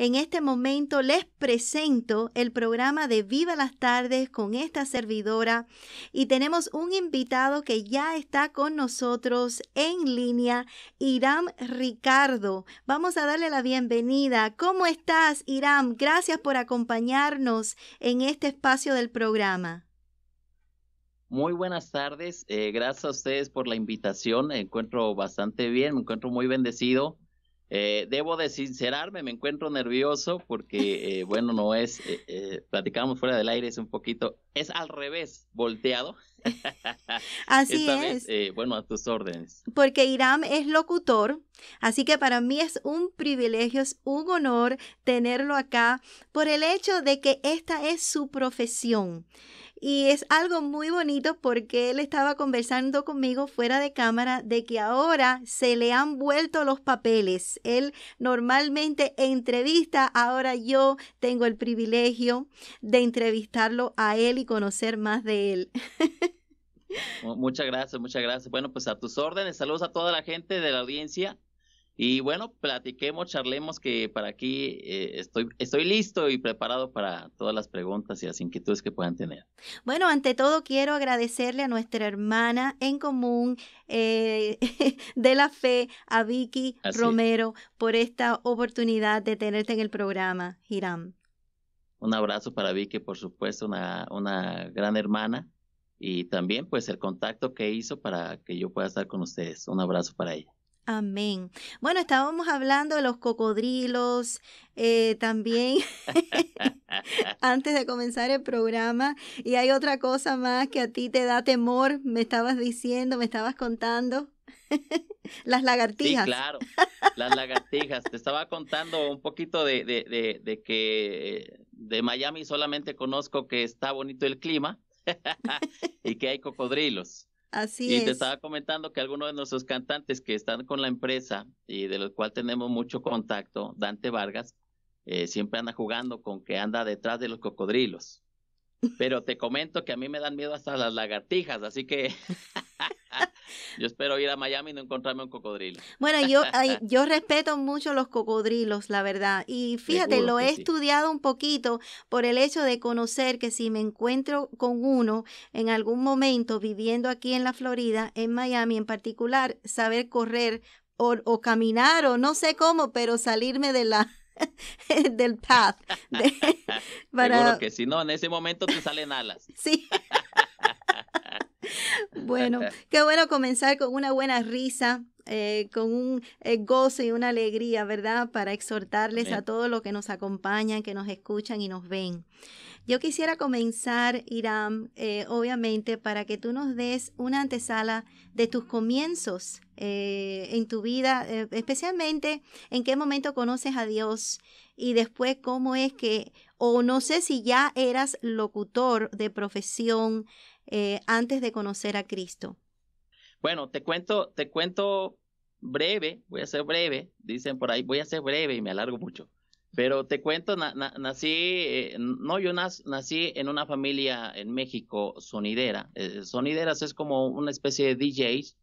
En este momento les presento el programa de Viva las Tardes con esta servidora y tenemos un invitado que ya está con nosotros en línea, Irán Ricardo. Vamos a darle la bienvenida. ¿Cómo estás, Irán? Gracias por acompañarnos en este espacio del programa. Muy buenas tardes, eh, gracias a ustedes por la invitación, me encuentro bastante bien, me encuentro muy bendecido eh, debo de sincerarme, me encuentro nervioso porque, eh, bueno, no es, eh, platicamos fuera del aire, es un poquito, es al revés, volteado. así es. bueno, a tus órdenes. Porque Iram es locutor, así que para mí es un privilegio, es un honor tenerlo acá por el hecho de que esta es su profesión. Y es algo muy bonito porque él estaba conversando conmigo fuera de cámara de que ahora se le han vuelto los papeles. Él normalmente entrevista, ahora yo tengo el privilegio de entrevistarlo a él y conocer más de él. muchas gracias, muchas gracias. Bueno, pues a tus órdenes, saludos a toda la gente de la audiencia y bueno, platiquemos, charlemos, que para aquí eh, estoy, estoy listo y preparado para todas las preguntas y las inquietudes que puedan tener. Bueno, ante todo quiero agradecerle a nuestra hermana en común eh, de la fe, a Vicky Romero, por esta oportunidad de tenerte en el programa, Hiram. Un abrazo para Vicky, por supuesto, una, una gran hermana y también pues el contacto que hizo para que yo pueda estar con ustedes. Un abrazo para ella. Amén. Bueno, estábamos hablando de los cocodrilos, eh, también antes de comenzar el programa. Y hay otra cosa más que a ti te da temor, me estabas diciendo, me estabas contando. las lagartijas. Sí, claro, las lagartijas. te estaba contando un poquito de, de, de que de Miami solamente conozco que está bonito el clima y que hay cocodrilos y te estaba comentando que algunos de nuestros cantantes que están con la empresa y de los cuales tenemos mucho contacto, Dante Vargas, eh, siempre anda jugando con que anda detrás de los cocodrilos. Pero te comento que a mí me dan miedo hasta las lagartijas, así que yo espero ir a Miami y no encontrarme un cocodrilo. Bueno, yo, yo respeto mucho los cocodrilos, la verdad. Y fíjate, lo he estudiado un poquito por el hecho de conocer que si me encuentro con uno en algún momento viviendo aquí en la Florida, en Miami en particular, saber correr o, caminar o no sé cómo, pero salirme de la del path. que si no, en ese momento te salen alas. Sí. Bueno, qué bueno comenzar con una buena risa, eh, con un eh, gozo y una alegría, ¿verdad? Para exhortarles a todos los que nos acompañan, que nos escuchan y nos ven. Yo quisiera comenzar, Irán, eh, obviamente, para que tú nos des una antesala de tus comienzos en tu vida, especialmente en qué momento conoces a Dios y después cómo es que, o no sé si ya eras locutor de profesión, eh, antes de conocer a Cristo? Bueno, te cuento, te cuento breve, voy a ser breve, dicen por ahí, voy a ser breve y me alargo mucho. Pero te cuento, nací, eh, no, yo nací en una familia en México sonidera. Eh, sonideras es como una especie de DJs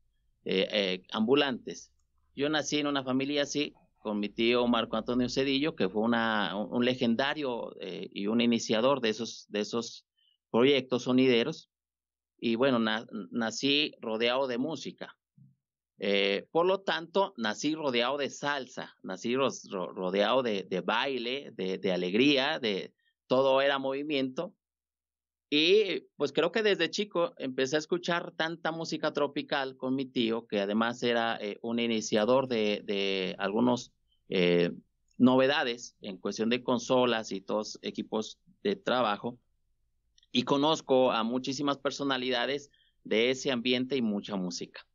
ambulantes. Yo nací en una familia así, con mi tío Marco Antonio Cedillo, que fue una, un, legendario y un iniciador de esos, de esos proyectos sonideros y bueno, nací rodeado de música. Eh, por lo tanto, nací rodeado de salsa, nací rodeado de, baile, de, alegría, de todo era movimiento. Y pues creo que desde chico empecé a escuchar tanta música tropical con mi tío, que además era eh, un iniciador de, de algunos eh, novedades en cuestión de consolas y todos equipos de trabajo y conozco a muchísimas personalidades de ese ambiente y mucha música.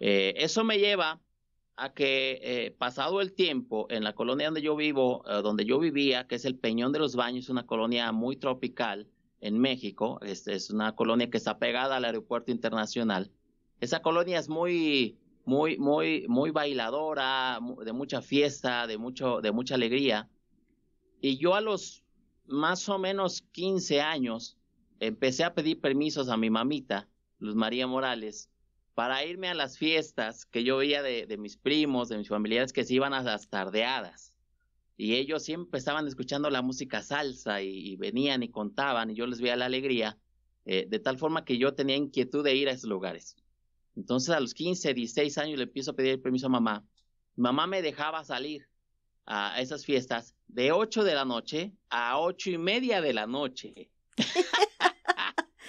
Eh, eso me lleva a que eh, pasado el tiempo en la colonia donde yo vivo, eh, donde yo vivía, que es el Peñón de los Baños, una colonia muy tropical en México, es, es una colonia que está pegada al aeropuerto internacional. Esa colonia es muy, muy, muy, muy bailadora, de mucha fiesta, de mucho, de mucha alegría. Y yo a los más o menos 15 años empecé a pedir permisos a mi mamita, Luz María Morales, para irme a las fiestas que yo veía de, mis primos, de mis familiares que se iban a las tardeadas. Y ellos siempre estaban escuchando la música salsa y, venían y contaban y yo les veía la alegría, eh, de tal forma que yo tenía inquietud de ir a esos lugares. Entonces a los 15, 16 años le empiezo a pedir el permiso a mamá. Mamá me dejaba salir a esas fiestas de 8 de la noche a ocho y media de la noche.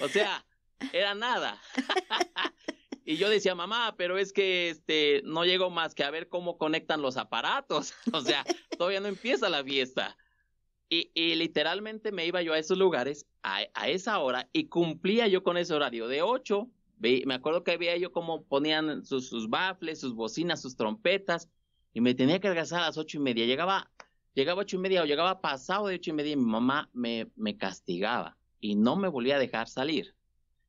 O sea, era nada. Y yo decía, mamá, pero es que este, no llego más que a ver cómo conectan los aparatos. O sea, todavía no empieza la fiesta. Y, literalmente me iba yo a esos lugares a, esa hora y cumplía yo con ese horario de 8. Me acuerdo que veía yo cómo ponían sus, bafles, sus bocinas, sus trompetas. Y me tenía que regresar a las ocho y media. Llegaba, llegaba ocho y media o llegaba pasado de ocho y media y mi mamá me, me castigaba y no me volvía a dejar salir.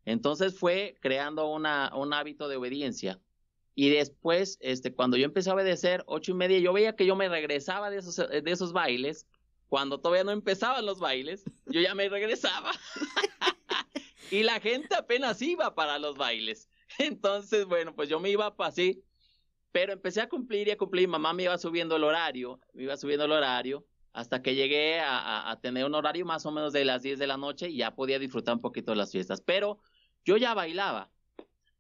Entonces fue creando un hábito de obediencia. Y después, este, cuando yo empecé a obedecer, ocho y media, yo veía que yo me regresaba de esos, de esos bailes. Cuando todavía no empezaban los bailes, yo ya me regresaba. y la gente apenas iba para los bailes. Entonces, bueno, pues yo me iba para así. Pero empecé a cumplir y a cumplir. Mamá me iba subiendo el horario, me iba subiendo el horario hasta que llegué a, tener un horario más o menos de las 10 de la noche y ya podía disfrutar un poquito de las fiestas. Pero yo ya bailaba,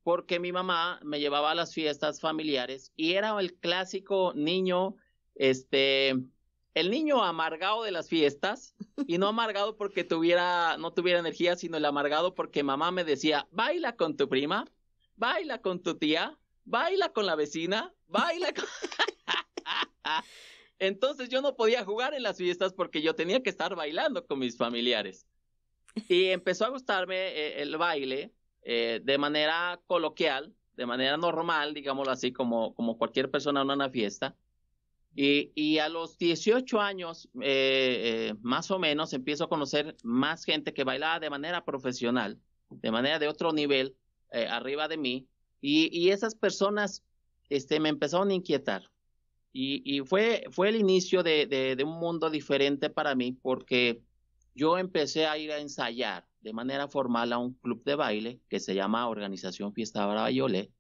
porque mi mamá me llevaba a las fiestas familiares y era el clásico niño, este, el niño amargado de las fiestas y no amargado porque tuviera, no tuviera energía, sino el amargado porque mamá me decía, baila con tu prima, baila con tu tía, baila con la vecina, baila con... Entonces yo no podía jugar en las fiestas porque yo tenía que estar bailando con mis familiares. Y empezó a gustarme eh, el baile eh, de manera coloquial, de manera normal, digámoslo así, como, como cualquier persona en una fiesta. Y, a los 18 años, eh, más o menos, empiezo a conocer más gente que bailaba de manera profesional, de manera de otro nivel, arriba de mí. Y, esas personas este, me empezaron a inquietar y, fue, fue el inicio de, un mundo diferente para mí porque yo empecé a ir a ensayar de manera formal a un club de baile que se llama Organización Fiesta Brava Yolé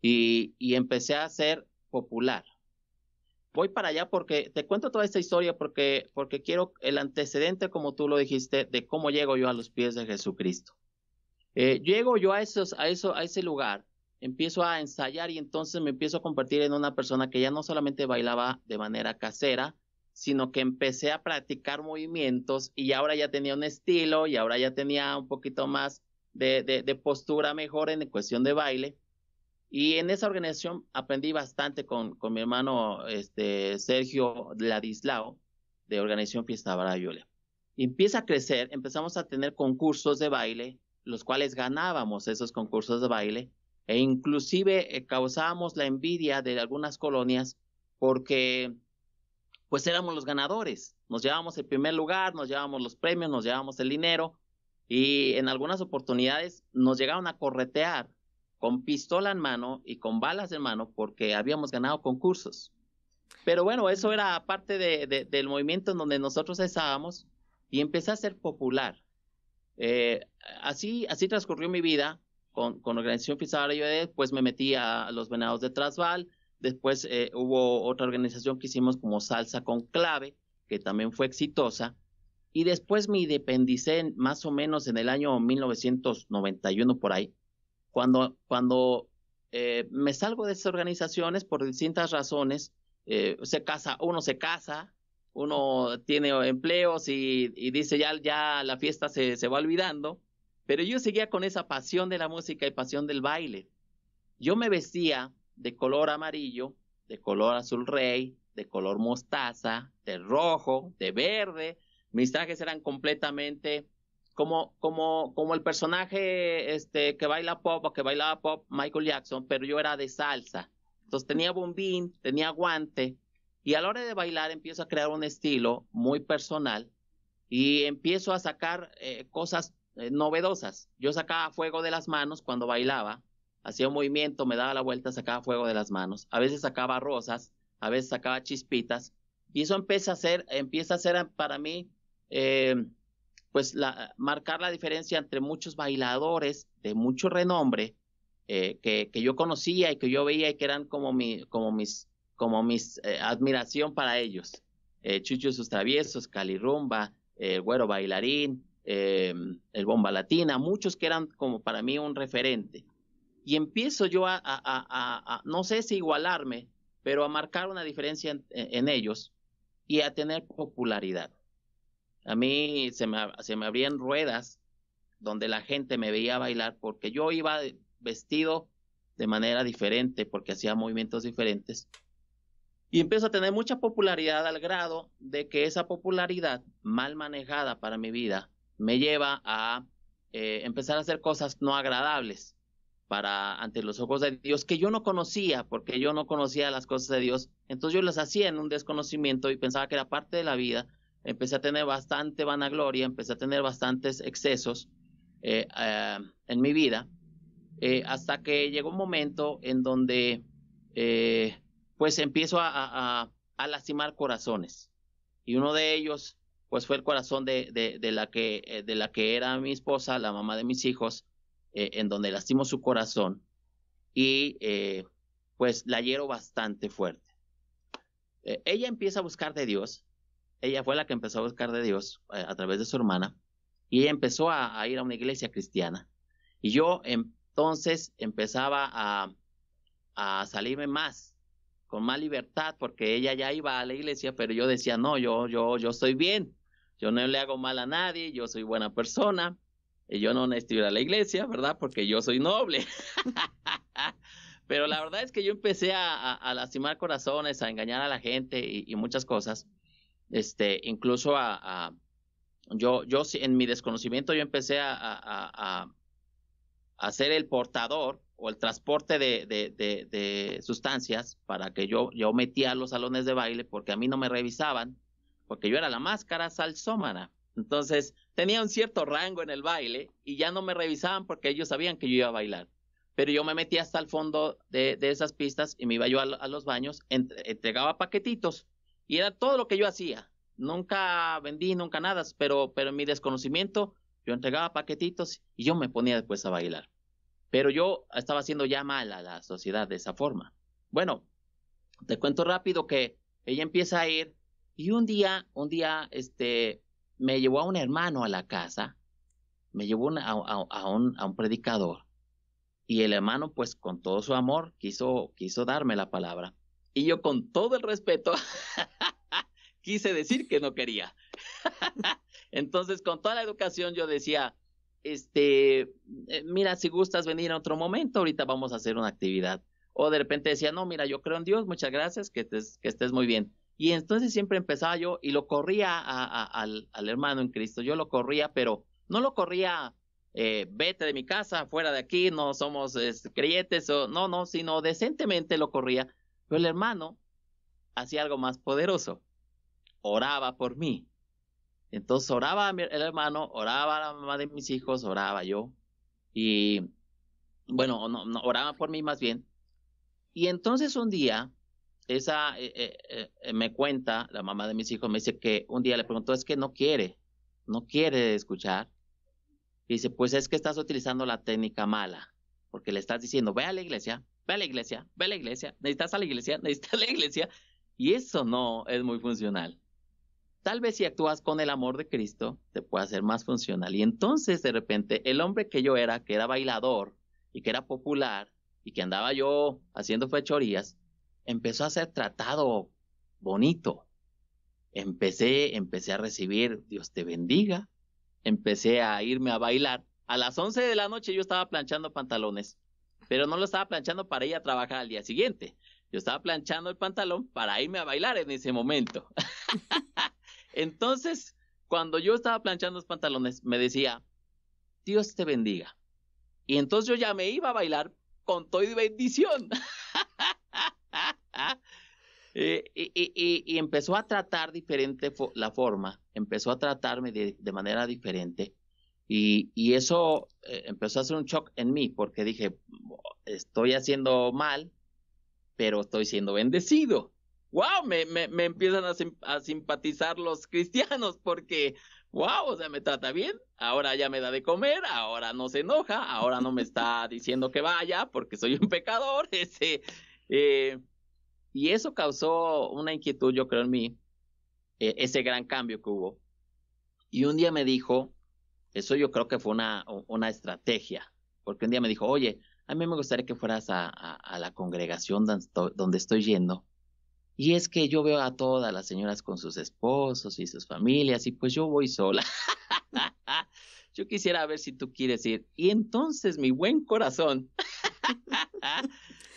y, y empecé a ser popular. Voy para allá porque te cuento toda esta historia porque, porque quiero el antecedente, como tú lo dijiste, de cómo llego yo a los pies de Jesucristo. Eh, llego yo a, esos, a, eso, a ese lugar empiezo a ensayar y entonces me empiezo a convertir en una persona que ya no solamente bailaba de manera casera, sino que empecé a practicar movimientos y ahora ya tenía un estilo y ahora ya tenía un poquito más de, postura mejor en cuestión de baile. Y en esa organización aprendí bastante con, mi hermano este, Sergio Ladislao de Organización Fiesta Julia. Y empieza a crecer, empezamos a tener concursos de baile, los cuales ganábamos esos concursos de baile e inclusive eh, causábamos la envidia de algunas colonias porque pues éramos los ganadores, nos llevábamos el primer lugar, nos llevábamos los premios, nos llevábamos el dinero y en algunas oportunidades nos llegaron a corretear con pistola en mano y con balas en mano porque habíamos ganado concursos. Pero bueno, eso era parte del movimiento en donde nosotros estábamos y empecé a ser popular. Eh, así, así transcurrió mi vida con, Organización y de pues me metí a los Venados de Trasval, después eh, hubo otra organización que hicimos como Salsa con Clave, que también fue exitosa, y después me independicé más o menos en el año 1991 por ahí, cuando, cuando eh, me salgo de esas organizaciones por distintas razones, eh, se casa, uno se casa, uno tiene empleos y, y dice ya, ya la fiesta se, se va olvidando, pero yo seguía con esa pasión de la música y pasión del baile. Yo me vestía de color amarillo, de color azul rey, de color mostaza, de rojo, de verde. Mis trajes eran completamente como, como, como el personaje este, que baila pop que bailaba pop, Michael Jackson, pero yo era de salsa. Entonces tenía bombín, tenía guante. Y a la hora de bailar empiezo a crear un estilo muy personal y empiezo a sacar eh, cosas eh, novedosas. Yo sacaba fuego de las manos cuando bailaba, hacía un movimiento, me daba la vuelta, sacaba fuego de las manos. A veces sacaba rosas, a veces sacaba chispitas. Y eso empieza a ser, empieza a ser para mí, eh, pues la, marcar la diferencia entre muchos bailadores de mucho renombre eh, que, yo conocía y que yo veía y que eran como mi, como mis, como mis admiración para ellos. Eh, Chucho sus traviesos, Cali Rumba, Güero Bailarín, eh, el Bomba Latina, muchos que eran como para mí un referente. Y empiezo yo a, no sé si igualarme, pero a marcar una diferencia en, ellos y a tener popularidad. A mí se me abrían ruedas donde la gente me veía bailar porque yo iba vestido de manera diferente, porque hacía movimientos diferentes. Y empiezo a tener mucha popularidad al grado de que esa popularidad mal manejada para mi vida me lleva a eh, empezar a hacer cosas no agradables para ante los ojos de Dios que yo no conocía, porque yo no conocía las cosas de Dios. Entonces yo las hacía en un desconocimiento y pensaba que era parte de la vida. Empecé a tener bastante vanagloria, empecé a tener bastantes excesos eh, eh, en mi vida, hasta que llegó un momento en donde pues empiezo a, a lastimar corazones. Y uno de ellos pues fue el corazón de, la, que, eh, de la que era mi esposa, la mamá de mis hijos, eh, en donde lastimó su corazón y eh, pues la hiero bastante fuerte. ella empieza a buscar de Dios, ella fue la que empezó a buscar de Dios a través de su hermana y ella empezó a, ir a una iglesia cristiana. Y yo entonces empezaba a, salirme más con más libertad porque ella ya iba a la iglesia, pero yo decía, no, yo, yo, yo estoy bien yo no le hago mal a nadie, yo soy buena persona, y yo no necesito ir a la iglesia, ¿verdad? Porque yo soy noble. Pero la verdad es que yo empecé a, lastimar corazones, a engañar a la gente y, muchas cosas. Este, incluso a, yo, yo en mi desconocimiento yo empecé a, hacer el portador o el transporte de, sustancias para que yo, yo metía los salones de baile porque a mí no me revisaban porque yo era la máscara salsómana. Entonces tenía un cierto rango en el baile y ya no me revisaban porque ellos sabían que yo iba a bailar. Pero yo me metía hasta el fondo de, esas pistas y me iba yo a, los baños, entregaba paquetitos y era todo lo que yo hacía. Nunca vendí, nunca nada, pero, pero en mi desconocimiento yo entregaba paquetitos y yo me ponía después a bailar. Pero yo estaba haciendo ya mal a la sociedad de esa forma. Bueno, te cuento rápido que ella empieza a ir y un día, un día, este, me llevó a un hermano a la casa, me llevó a, un, a, un, predicador. Y el hermano, pues con todo su amor, quiso, quiso darme la palabra. Y yo con todo el respeto, quise decir que no quería. Entonces, con toda la educación, yo decía, este, eh, mira, si gustas venir en otro momento, ahorita vamos a hacer una actividad. O de repente decía, no, mira, yo creo en Dios, muchas gracias, que que estés muy bien. Y entonces siempre empezaba yo y lo corría al, hermano en Cristo. Yo lo corría, pero no lo corría, eh, vete de mi casa, fuera de aquí, no somos es, este, creyentes, no, no, sino decentemente lo corría. Pero el hermano hacía algo más poderoso. Oraba por mí. Entonces oraba el hermano, oraba la mamá de mis hijos, oraba yo. Y bueno, no, oraba por mí más bien. Y entonces un día esa eh, eh, eh, me cuenta, la mamá de mis hijos me dice que un día le preguntó, es que no quiere, no quiere escuchar. Y dice, pues es que estás utilizando la técnica mala, porque le estás diciendo, ve a la iglesia, ve a la iglesia, ve a la iglesia, necesitas a la iglesia, necesitas a la iglesia. Y eso no es muy funcional. Tal vez si actúas con el amor de Cristo, te pueda ser más funcional. Y entonces de repente el hombre que yo era, que era bailador y que era popular y que andaba yo haciendo fechorías, empezó a ser tratado bonito. Empecé, empecé a recibir, Dios te bendiga. Empecé a irme a bailar. A las 11 de la noche yo estaba planchando pantalones, pero no lo estaba planchando para ir a trabajar al día siguiente. Yo estaba planchando el pantalón para irme a bailar en ese momento. Entonces, cuando yo estaba planchando los pantalones, me decía, Dios te bendiga. Y entonces yo ya me iba a bailar con todo y bendición. Eh, y, empezó a tratar diferente la forma, empezó a tratarme de, manera diferente. Y, eso eh, empezó a hacer un shock en mí, porque dije, estoy haciendo mal, pero estoy siendo bendecido. ¡Wow! Me, empiezan a, simpatizar los cristianos porque, wow, o sea, me trata bien, ahora ya me da de comer, ahora no se enoja, ahora no me está diciendo que vaya porque soy un pecador. Ese, eh, y eso causó una inquietud, yo creo, en mí, eh, ese gran cambio que hubo. Y un día me dijo, eso yo creo que fue una, una estrategia, porque un día me dijo, oye, a mí me gustaría que fueras a, a la congregación donde estoy yendo. Y es que yo veo a todas las señoras con sus esposos y sus familias, y pues yo voy sola. yo quisiera ver si tú quieres ir. Y entonces mi buen corazón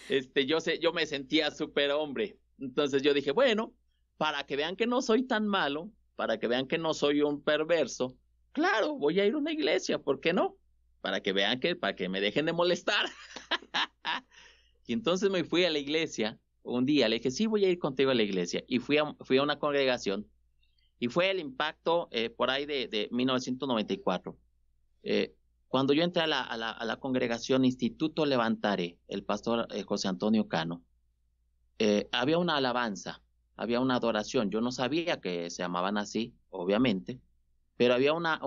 este, yo, sé, yo me sentía súper hombre. Entonces yo dije, bueno, para que vean que no soy tan malo, para que vean que no soy un perverso, claro, voy a ir a una iglesia, ¿por qué no? Para que vean que, para que me dejen de molestar. y entonces me fui a la iglesia, un día le dije, sí, voy a ir contigo a la iglesia. Y fui a, fui a una congregación y fue el impacto eh, por ahí de, 1994. Cuando yo entré a la, congregación Instituto Levantare, el pastor eh, José Antonio Cano, eh, había una alabanza, había una adoración. Yo no sabía que se llamaban así, obviamente, pero había una,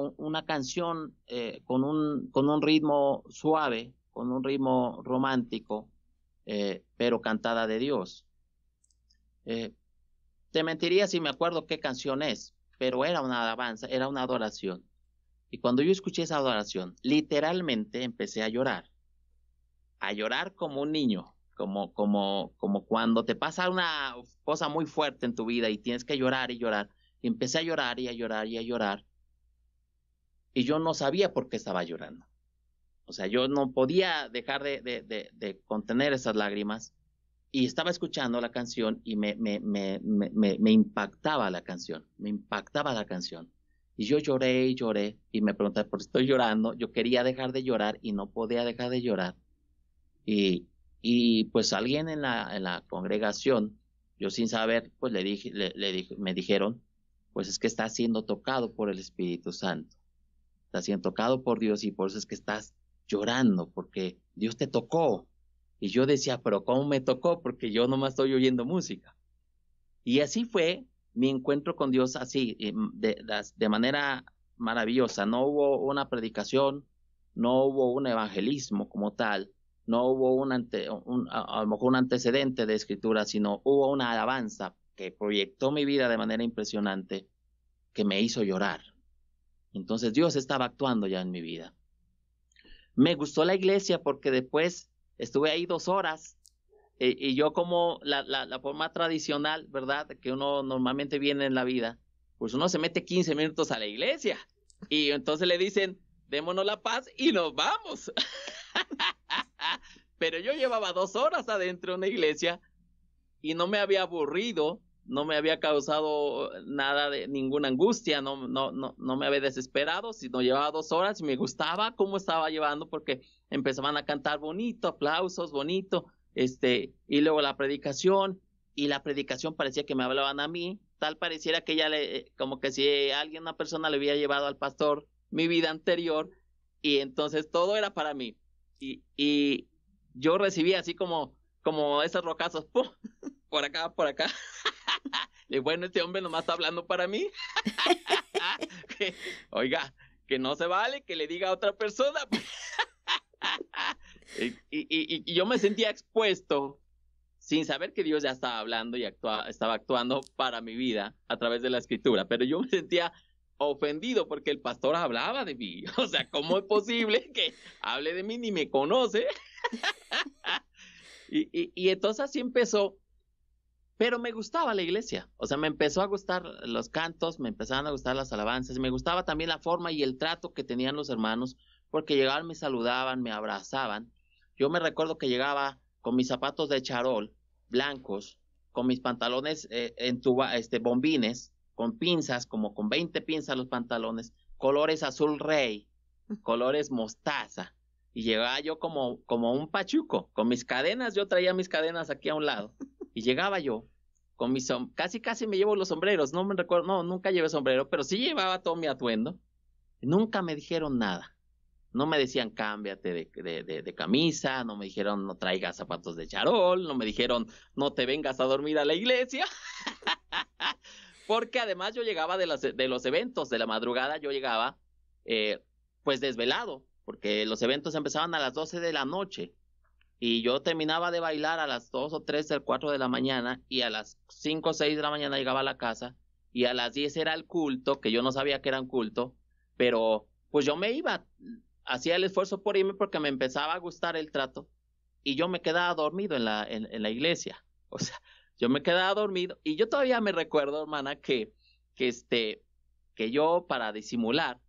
canción eh, con, un, ritmo suave, con un ritmo romántico, pero cantada de Dios. te mentiría si me acuerdo qué canción es, pero era una alabanza, era una adoración. Y cuando yo escuché esa adoración, literalmente empecé a llorar. A llorar como un niño, como, como, como cuando te pasa una cosa muy fuerte en tu vida y tienes que llorar y llorar. Y empecé a llorar y a llorar y a llorar. Y yo no sabía por qué estaba llorando. O sea, yo no podía dejar de, de, de, contener esas lágrimas. Y estaba escuchando la canción y me, me, me impactaba la canción, me impactaba la canción y yo lloré y lloré y me pregunté, ¿por qué estoy llorando? Yo quería dejar de llorar y no podía dejar de llorar. Y, y pues alguien en la, en la congregación, yo sin saber, pues le dije, le, dije, me dijeron, pues es que estás siendo tocado por el Espíritu Santo. Estás siendo tocado por Dios y por eso es que estás llorando, porque Dios te tocó. Y yo decía, pero ¿cómo me tocó? Porque yo nomás estoy oyendo música. Y así fue mi encuentro con Dios así, eh, de, manera maravillosa. No hubo una predicación, no hubo un evangelismo como tal, no hubo un, a, lo mejor un antecedente de escritura, sino hubo una alabanza que proyectó mi vida de manera impresionante, que me hizo llorar. Entonces Dios estaba actuando ya en mi vida. Me gustó la iglesia porque después estuve ahí dos horas eh, y yo como la, forma tradicional, ¿verdad? Que uno normalmente viene en la vida, pues uno se mete 15 minutos a la iglesia y entonces le dicen, démonos la paz y nos vamos. Pero yo llevaba dos horas adentro de una iglesia y no me había aburrido, no me había causado nada de ninguna angustia, no, no, no, no me había desesperado, sino llevaba dos horas y me gustaba cómo estaba llevando porque empezaban a cantar bonito, aplausos, bonito este, y luego la predicación, y la predicación parecía que me hablaban a mí, tal pareciera que ya le, eh, como que si alguien, una persona le había llevado al pastor mi vida anterior, y entonces todo era para mí. Y, y yo recibía así como, como esas rocazos, por acá, por acá. Y bueno, este hombre nomás está hablando para mí. oiga, que no se vale que le diga a otra persona. Y, yo me sentía expuesto sin saber que Dios ya estaba hablando y estaba actuando para mi vida a través de la escritura, pero yo me sentía ofendido porque el pastor hablaba de mí. O sea, ¿cómo es posible que hable de mí ni me conoce? y, y, entonces así empezó. Pero me gustaba la iglesia. O sea, me empezó a gustar los cantos, me empezaron a gustar las alabanzas, me gustaba también la forma y el trato que tenían los hermanos, porque llegaban, me saludaban, me abrazaban. Yo me recuerdo que llegaba con mis zapatos de charol blancos, con mis pantalones eh, en tuba, este, bombines, con pinzas, como con 20 pinzas los pantalones, colores azul rey, colores mostaza. Y llegaba yo como, como un pachuco, con mis cadenas, yo traía mis cadenas aquí a un lado. Y llegaba yo con mis casi casi me llevo los sombreros, no me recuerdo, no, nunca llevé sombrero, pero sí llevaba todo mi atuendo. Nunca me dijeron nada. No me decían cámbiate de, camisa, no me dijeron no traigas zapatos de charol, no me dijeron no te vengas a dormir a la iglesia. Porque además yo llegaba de, las, de los eventos de la madrugada, yo llegaba eh, pues desvelado, porque los eventos empezaban a las 12 de la noche y yo terminaba de bailar a las 2 o 3 o 4 de la mañana y a las 5 o 6 de la mañana llegaba a la casa y a las 10 era el culto, que yo no sabía que era un culto, pero pues yo me iba hacía el esfuerzo por irme porque me empezaba a gustar el trato y yo me quedaba dormido en la, en, la iglesia. O sea, yo me quedaba dormido y yo todavía me recuerdo, hermana, que, este, que yo para disimular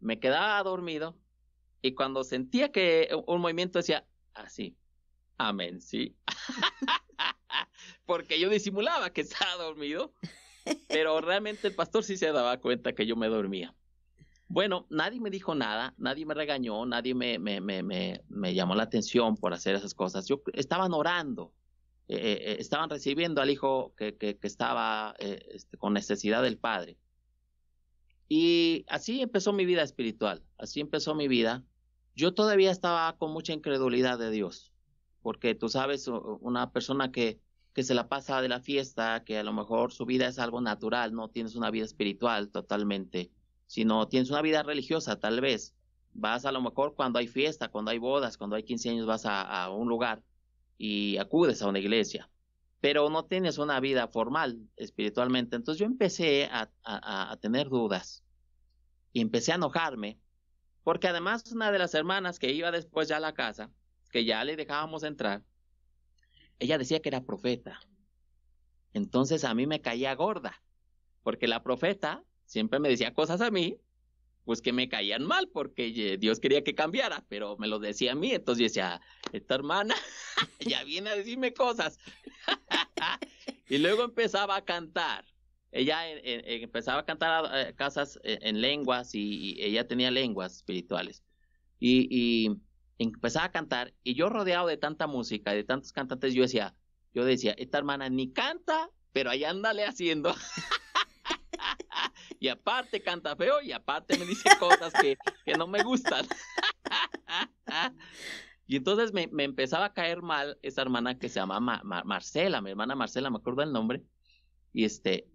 me quedaba dormido y cuando sentía que un movimiento decía así, amén, sí. porque yo disimulaba que estaba dormido, pero realmente el pastor sí se daba cuenta que yo me dormía. Bueno, nadie me dijo nada, nadie me regañó, nadie me, me, me, me llamó la atención por hacer esas cosas. Yo estaban orando, eh, eh, estaban recibiendo al hijo que, que, estaba eh, este, con necesidad del padre. Y así empezó mi vida espiritual, así empezó mi vida. Yo todavía estaba con mucha incredulidad de Dios, porque tú sabes, una persona que, que se la pasa de la fiesta, que a lo mejor su vida es algo natural, no tienes una vida espiritual totalmente si no tienes una vida religiosa, tal vez vas a lo mejor cuando hay fiesta, cuando hay bodas, cuando hay 15 años, vas a, un lugar y acudes a una iglesia, pero no tienes una vida formal espiritualmente. Entonces yo empecé a tener dudas y empecé a enojarme, porque además una de las hermanas que iba después ya a la casa, que ya le dejábamos entrar, ella decía que era profeta. Entonces a mí me caía gorda, porque la profeta siempre me decía cosas a mí, pues que me caían mal, porque Dios quería que cambiara, pero me lo decía a mí, entonces yo decía, esta hermana ya viene a decirme cosas. y luego empezaba a cantar. Ella eh, eh, eh, empezaba a cantar casas en lenguas y, ella tenía lenguas espirituales. Y, empezaba a cantar y yo rodeado de tanta música, de tantos cantantes, yo decía, yo decía, esta hermana ni canta, pero ahí ándale haciendo. y aparte canta feo y aparte me dice cosas que, no me gustan. y entonces me, empezaba a caer mal esa hermana que se llama Marcela, mi hermana Marcela, me acuerdo el nombre. Y este,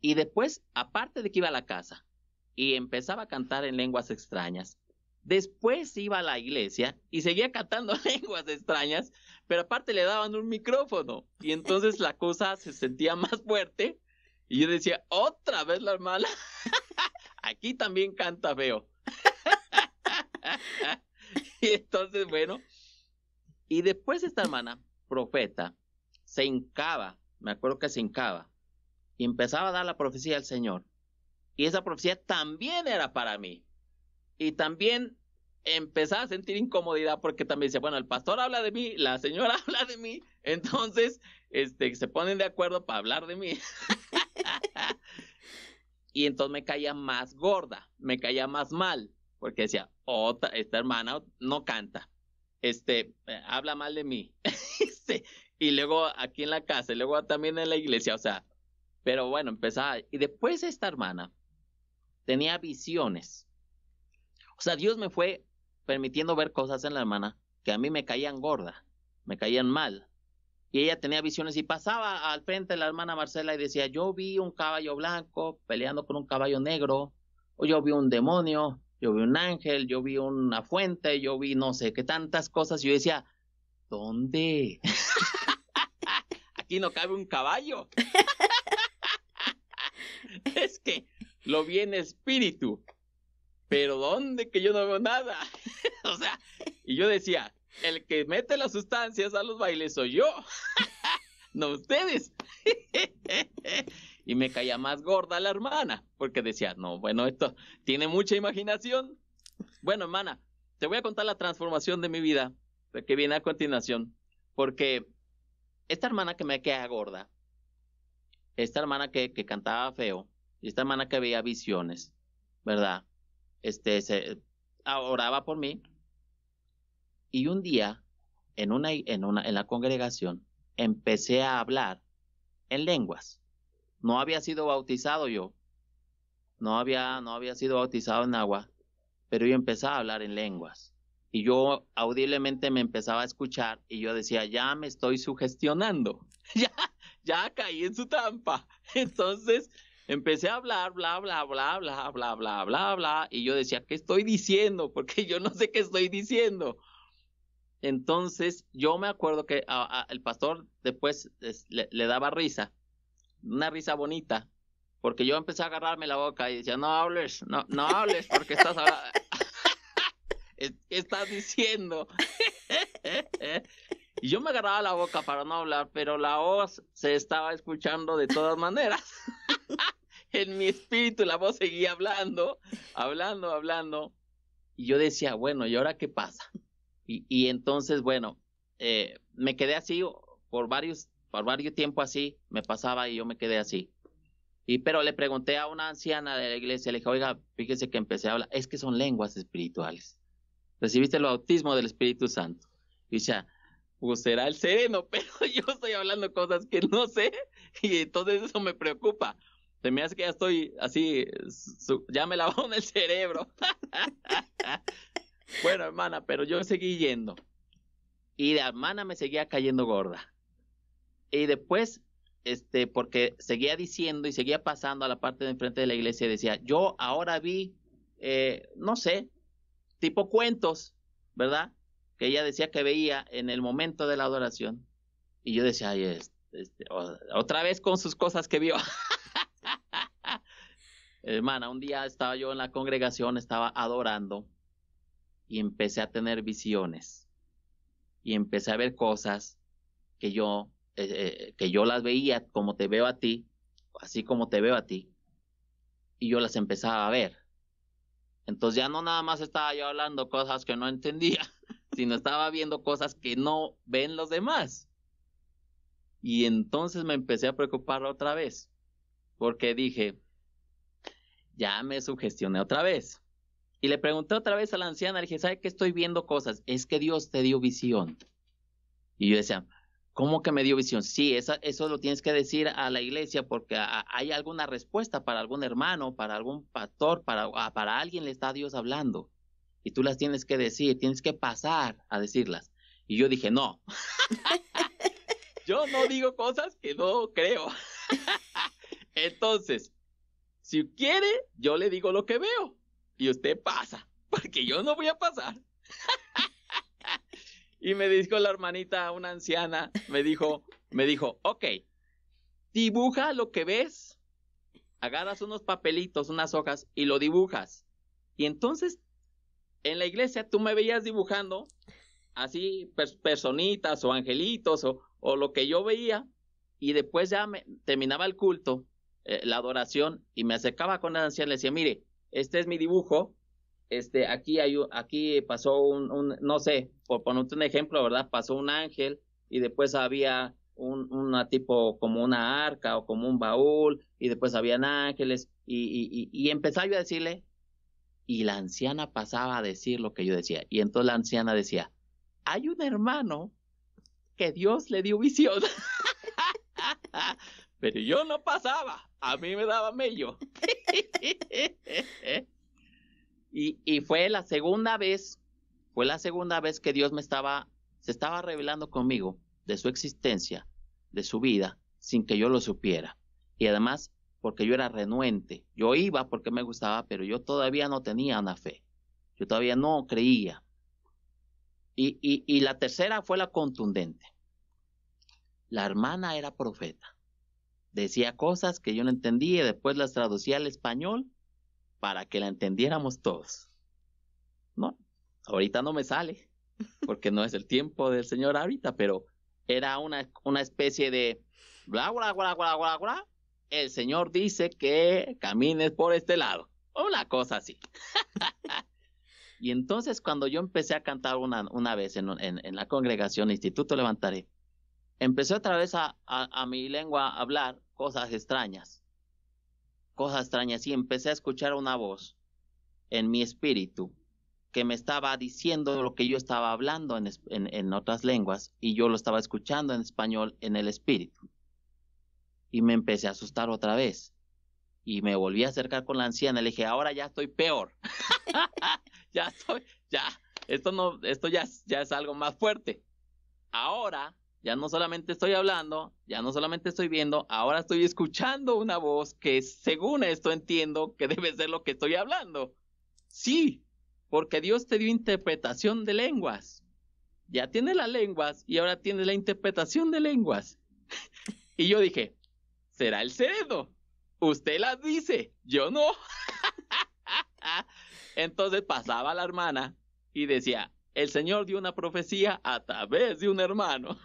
y después, aparte de que iba a la casa y empezaba a cantar en lenguas extrañas, Después iba a la iglesia y seguía cantando lenguas extrañas, pero aparte le daban un micrófono y entonces la cosa se sentía más fuerte y yo decía, otra vez la hermana aquí también canta veo y entonces, bueno, y después esta hermana, profeta, se hincaba, me acuerdo que se hincaba, y empezaba a dar la profecía al Señor. Y esa profecía también era para mí. Y también empezaba a sentir incomodidad porque también decía, bueno, el pastor habla de mí, la señora habla de mí, entonces este, se ponen de acuerdo para hablar de mí. y entonces me caía más gorda, me caía más mal, porque decía, otra, esta hermana no canta, este, eh, habla mal de mí, este, y luego aquí en la casa, y luego también en la iglesia, o sea, pero bueno, empezaba, y después esta hermana tenía visiones, o sea, Dios me fue permitiendo ver cosas en la hermana que a mí me caían gorda, me caían mal, y ella tenía visiones y pasaba al frente de la hermana Marcela y decía, yo vi un caballo blanco peleando con un caballo negro, o yo vi un demonio, yo vi un ángel, yo vi una fuente, yo vi no sé qué tantas cosas, y yo decía, ¿dónde? Aquí no cabe un caballo. es que lo vi en espíritu, pero ¿dónde que yo no veo nada? o sea, y yo decía, el que mete las sustancias a los bailes soy yo, no ustedes. y me caía más gorda la hermana, porque decía, no, bueno, esto tiene mucha imaginación. Bueno, hermana, te voy a contar la transformación de mi vida, que viene a continuación, porque esta hermana que me queda gorda, esta hermana que, que cantaba feo, y esta hermana que veía visiones, ¿verdad? Este, se, oraba por mí, y un día, en, una, en, una, en la congregación, empecé a hablar en lenguas. No había sido bautizado yo. No había, no había sido bautizado en agua, pero yo empecé a hablar en lenguas. Y yo audiblemente me empezaba a escuchar y yo decía, ya me estoy sugestionando. ya, ya caí en su trampa. Entonces, empecé a hablar, bla, bla, bla, bla, bla, bla, bla, bla, y yo decía, ¿qué estoy diciendo? Porque yo no sé qué estoy diciendo. Entonces, yo me acuerdo que el pastor después le, daba risa, una risa bonita, porque yo empecé a agarrarme la boca y decía, no hables, no, no hables, porque estás hablando... estás diciendo? y yo me agarraba la boca para no hablar, pero la voz se estaba escuchando de todas maneras. en mi espíritu la voz seguía hablando, hablando, hablando. Y yo decía, bueno, ¿y ahora qué pasa? Y, entonces, bueno, eh, me quedé así por varios, por varios tiempo así, me pasaba y yo me quedé así. Y pero le pregunté a una anciana de la iglesia, le dije, oiga, fíjese que empecé a hablar, es que son lenguas espirituales. Recibiste el bautismo del Espíritu Santo. Y ya, pues será el sereno, pero yo estoy hablando cosas que no sé y entonces eso me preocupa. Se me hace que ya estoy así, ya me en el cerebro. Bueno, hermana, pero yo seguí yendo. Y la hermana me seguía cayendo gorda. Y después, este, porque seguía diciendo y seguía pasando a la parte de enfrente de la iglesia decía, yo ahora vi, eh, no sé, tipo cuentos, ¿verdad? Que ella decía que veía en el momento de la adoración. Y yo decía, ay, este, otra vez con sus cosas que vio. Hermana, un día estaba yo en la congregación, estaba adorando y empecé a tener visiones y empecé a ver cosas que yo, eh, eh, que yo las veía como te veo a ti, así como te veo a ti, y yo las empezaba a ver. Entonces ya no nada más estaba yo hablando cosas que no entendía, sino estaba viendo cosas que no ven los demás. Y entonces me empecé a preocupar otra vez, porque dije, ya me sugestioné otra vez. Y le pregunté otra vez a la anciana, le dije, ¿sabe que estoy viendo cosas? Es que Dios te dio visión. Y yo decía, ¿cómo que me dio visión? Sí, eso lo tienes que decir a la iglesia porque hay alguna respuesta para algún hermano, para algún pastor, para, para alguien le está Dios hablando. Y tú las tienes que decir, tienes que pasar a decirlas. Y yo dije, no, yo no digo cosas que no creo. Entonces, si quiere, yo le digo lo que veo y usted pasa, porque yo no voy a pasar. y me dijo la hermanita, una anciana, me dijo, me dijo, ok, dibuja lo que ves, agarras unos papelitos, unas hojas y lo dibujas. Y entonces, en la iglesia tú me veías dibujando así personitas o angelitos o, lo que yo veía y después ya me, terminaba el culto, eh, la adoración y me acercaba con la anciana y le decía, mire, este es mi dibujo, este, aquí, hay, aquí pasó un, no sé, por ponerte un ejemplo, ¿verdad? Pasó un ángel y después había un, una tipo como una arca o como un baúl y después habían ángeles y, y, empezaba yo a decirle y la anciana pasaba a decir lo que yo decía y entonces la anciana decía, hay un hermano que Dios le dio visión, pero yo no pasaba a mí me daba mello. y, fue la segunda vez, fue la segunda vez que Dios me estaba, se estaba revelando conmigo de su existencia, de su vida, sin que yo lo supiera. Y además, porque yo era renuente. Yo iba porque me gustaba, pero yo todavía no tenía una fe. Yo todavía no creía. y la tercera fue la contundente. La hermana era profeta decía cosas que yo no entendía y después las traducía al español para que la entendiéramos todos. No, ahorita no me sale, porque no es el tiempo del Señor ahorita, pero era una, una especie de bla, bla, bla, bla, bla, bla. El Señor dice que camines por este lado, o una cosa así. y entonces cuando yo empecé a cantar una, una vez en, la congregación Instituto Levantaré, empecé otra vez a, a, mi lengua a hablar cosas extrañas, cosas extrañas, y empecé a escuchar una voz en mi espíritu que me estaba diciendo lo que yo estaba hablando en, otras lenguas y yo lo estaba escuchando en español en el espíritu. Y me empecé a asustar otra vez y me volví a acercar con la anciana. Le dije, ahora ya estoy peor. ya estoy, ya, esto no, esto ya, ya es algo más fuerte. Ahora ya no solamente estoy hablando, ya no solamente estoy viendo, ahora estoy escuchando una voz que según esto entiendo que debe ser lo que estoy hablando. Sí, porque Dios te dio interpretación de lenguas. Ya tienes las lenguas y ahora tienes la interpretación de lenguas. y yo dije, será el cerebro. Usted las dice, yo no. Entonces pasaba la hermana y decía, el Señor dio una profecía a través de un hermano.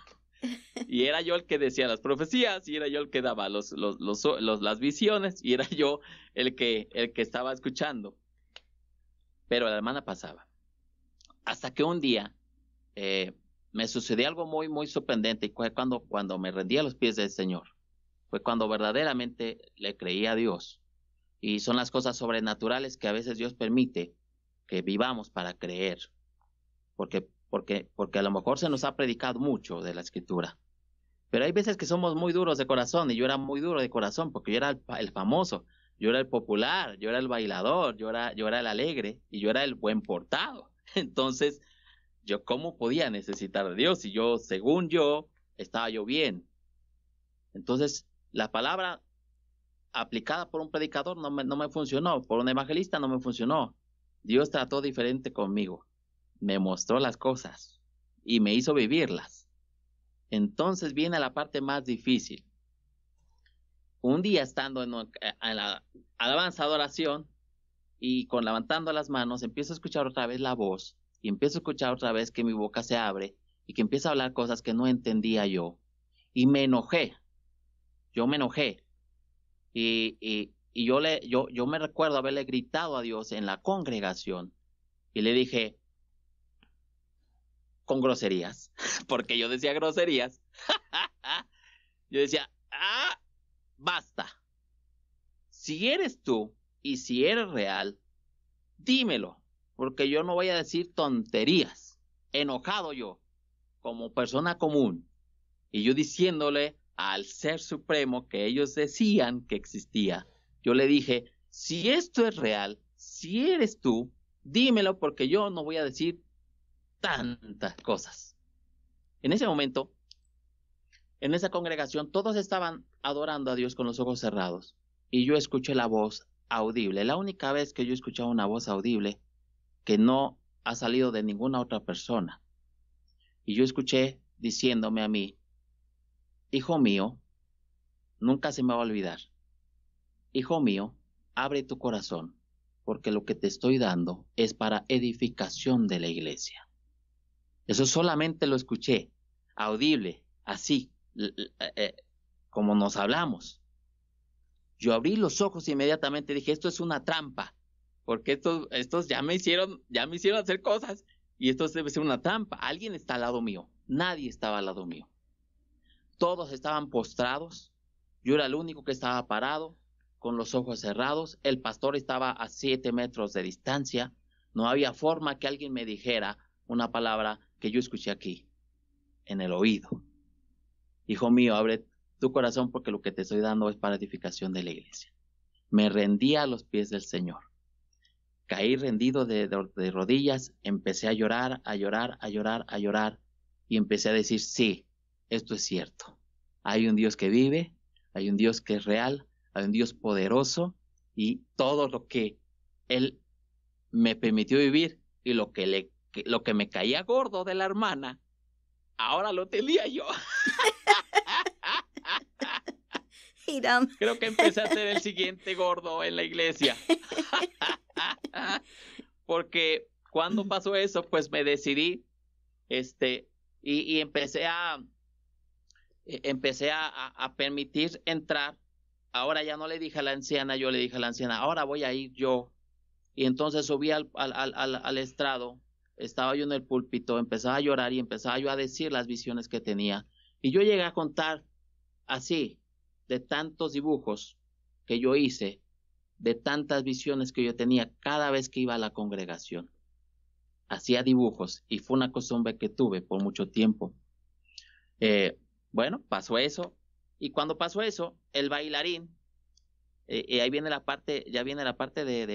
Y era yo el que decía las profecías, y era yo el que daba los, las visiones, y era yo el que, el que estaba escuchando. Pero la hermana pasaba. Hasta que un día eh, me sucedió algo muy, muy sorprendente, y fue cuando, cuando me rendí a los pies del Señor. Fue cuando verdaderamente le creí a Dios. Y son las cosas sobrenaturales que a veces Dios permite que vivamos para creer. Porque porque, porque a lo mejor se nos ha predicado mucho de la escritura. Pero hay veces que somos muy duros de corazón, y yo era muy duro de corazón, porque yo era el, famoso, yo era el popular, yo era el bailador, yo era, yo era el alegre, y yo era el buen portado. Entonces, yo cómo podía necesitar de Dios si yo, según yo, estaba yo bien. Entonces, la palabra aplicada por un predicador no me, no me funcionó, por un evangelista no me funcionó. Dios trató diferente conmigo me mostró las cosas y me hizo vivirlas. Entonces viene la parte más difícil. Un día estando en, eh, la alabanza oración y con levantando las manos, empiezo a escuchar otra vez la voz y empiezo a escuchar otra vez que mi boca se abre y que empieza a hablar cosas que no entendía yo. Y me enojé. Yo me enojé. Y, y, y yo, le, yo, yo me recuerdo haberle gritado a Dios en la congregación y le dije, con groserías, porque yo decía groserías. yo decía, ah, basta. Si eres tú y si eres real, dímelo, porque yo no voy a decir tonterías. Enojado yo, como persona común, y yo diciéndole al ser supremo que ellos decían que existía, yo le dije, si esto es real, si eres tú, dímelo porque yo no voy a decir tantas cosas. En ese momento, en esa congregación, todos estaban adorando a Dios con los ojos cerrados y yo escuché la voz audible. La única vez que yo escuchaba una voz audible que no ha salido de ninguna otra persona. Y yo escuché diciéndome a mí, Hijo mío, nunca se me va a olvidar. Hijo mío, abre tu corazón, porque lo que te estoy dando es para edificación de la iglesia. Eso solamente lo escuché, audible, así, eh, eh, como nos hablamos. Yo abrí los ojos inmediatamente, dije, esto es una trampa, porque estos, estos ya me hicieron, ya me hicieron hacer cosas, y esto debe ser una trampa. Alguien está al lado mío, nadie estaba al lado mío. Todos estaban postrados, yo era el único que estaba parado, con los ojos cerrados, el pastor estaba a siete metros de distancia, no había forma que alguien me dijera una palabra que yo escuché aquí, en el oído. Hijo mío, abre tu corazón porque lo que te estoy dando es para edificación de la iglesia. Me rendí a los pies del Señor. Caí rendido de, rodillas, empecé a llorar, a llorar, a llorar, a llorar y empecé a decir, sí, esto es cierto. Hay un Dios que vive, hay un Dios que es real, hay un Dios poderoso y todo lo que Él me permitió vivir y lo que le lo que me caía gordo de la hermana, ahora lo tenía yo. Creo que empecé a ser el siguiente gordo en la iglesia. Porque cuando pasó eso, pues me decidí, este, y, empecé a, e, empecé a, permitir entrar. Ahora ya no le dije a la anciana, yo le dije a la anciana, ahora voy a ir yo. Y entonces subí al estrado estaba yo en el púlpito, empezaba a llorar y empezaba yo a decir las visiones que tenía. Y yo llegué a contar así, de tantos dibujos que yo hice, de tantas visiones que yo tenía cada vez que iba a la congregación. Hacía dibujos y fue una costumbre que tuve por mucho tiempo. Eh, bueno, pasó eso. Y cuando pasó eso, el bailarín y eh, eh, ahí viene la parte, ya viene la parte de,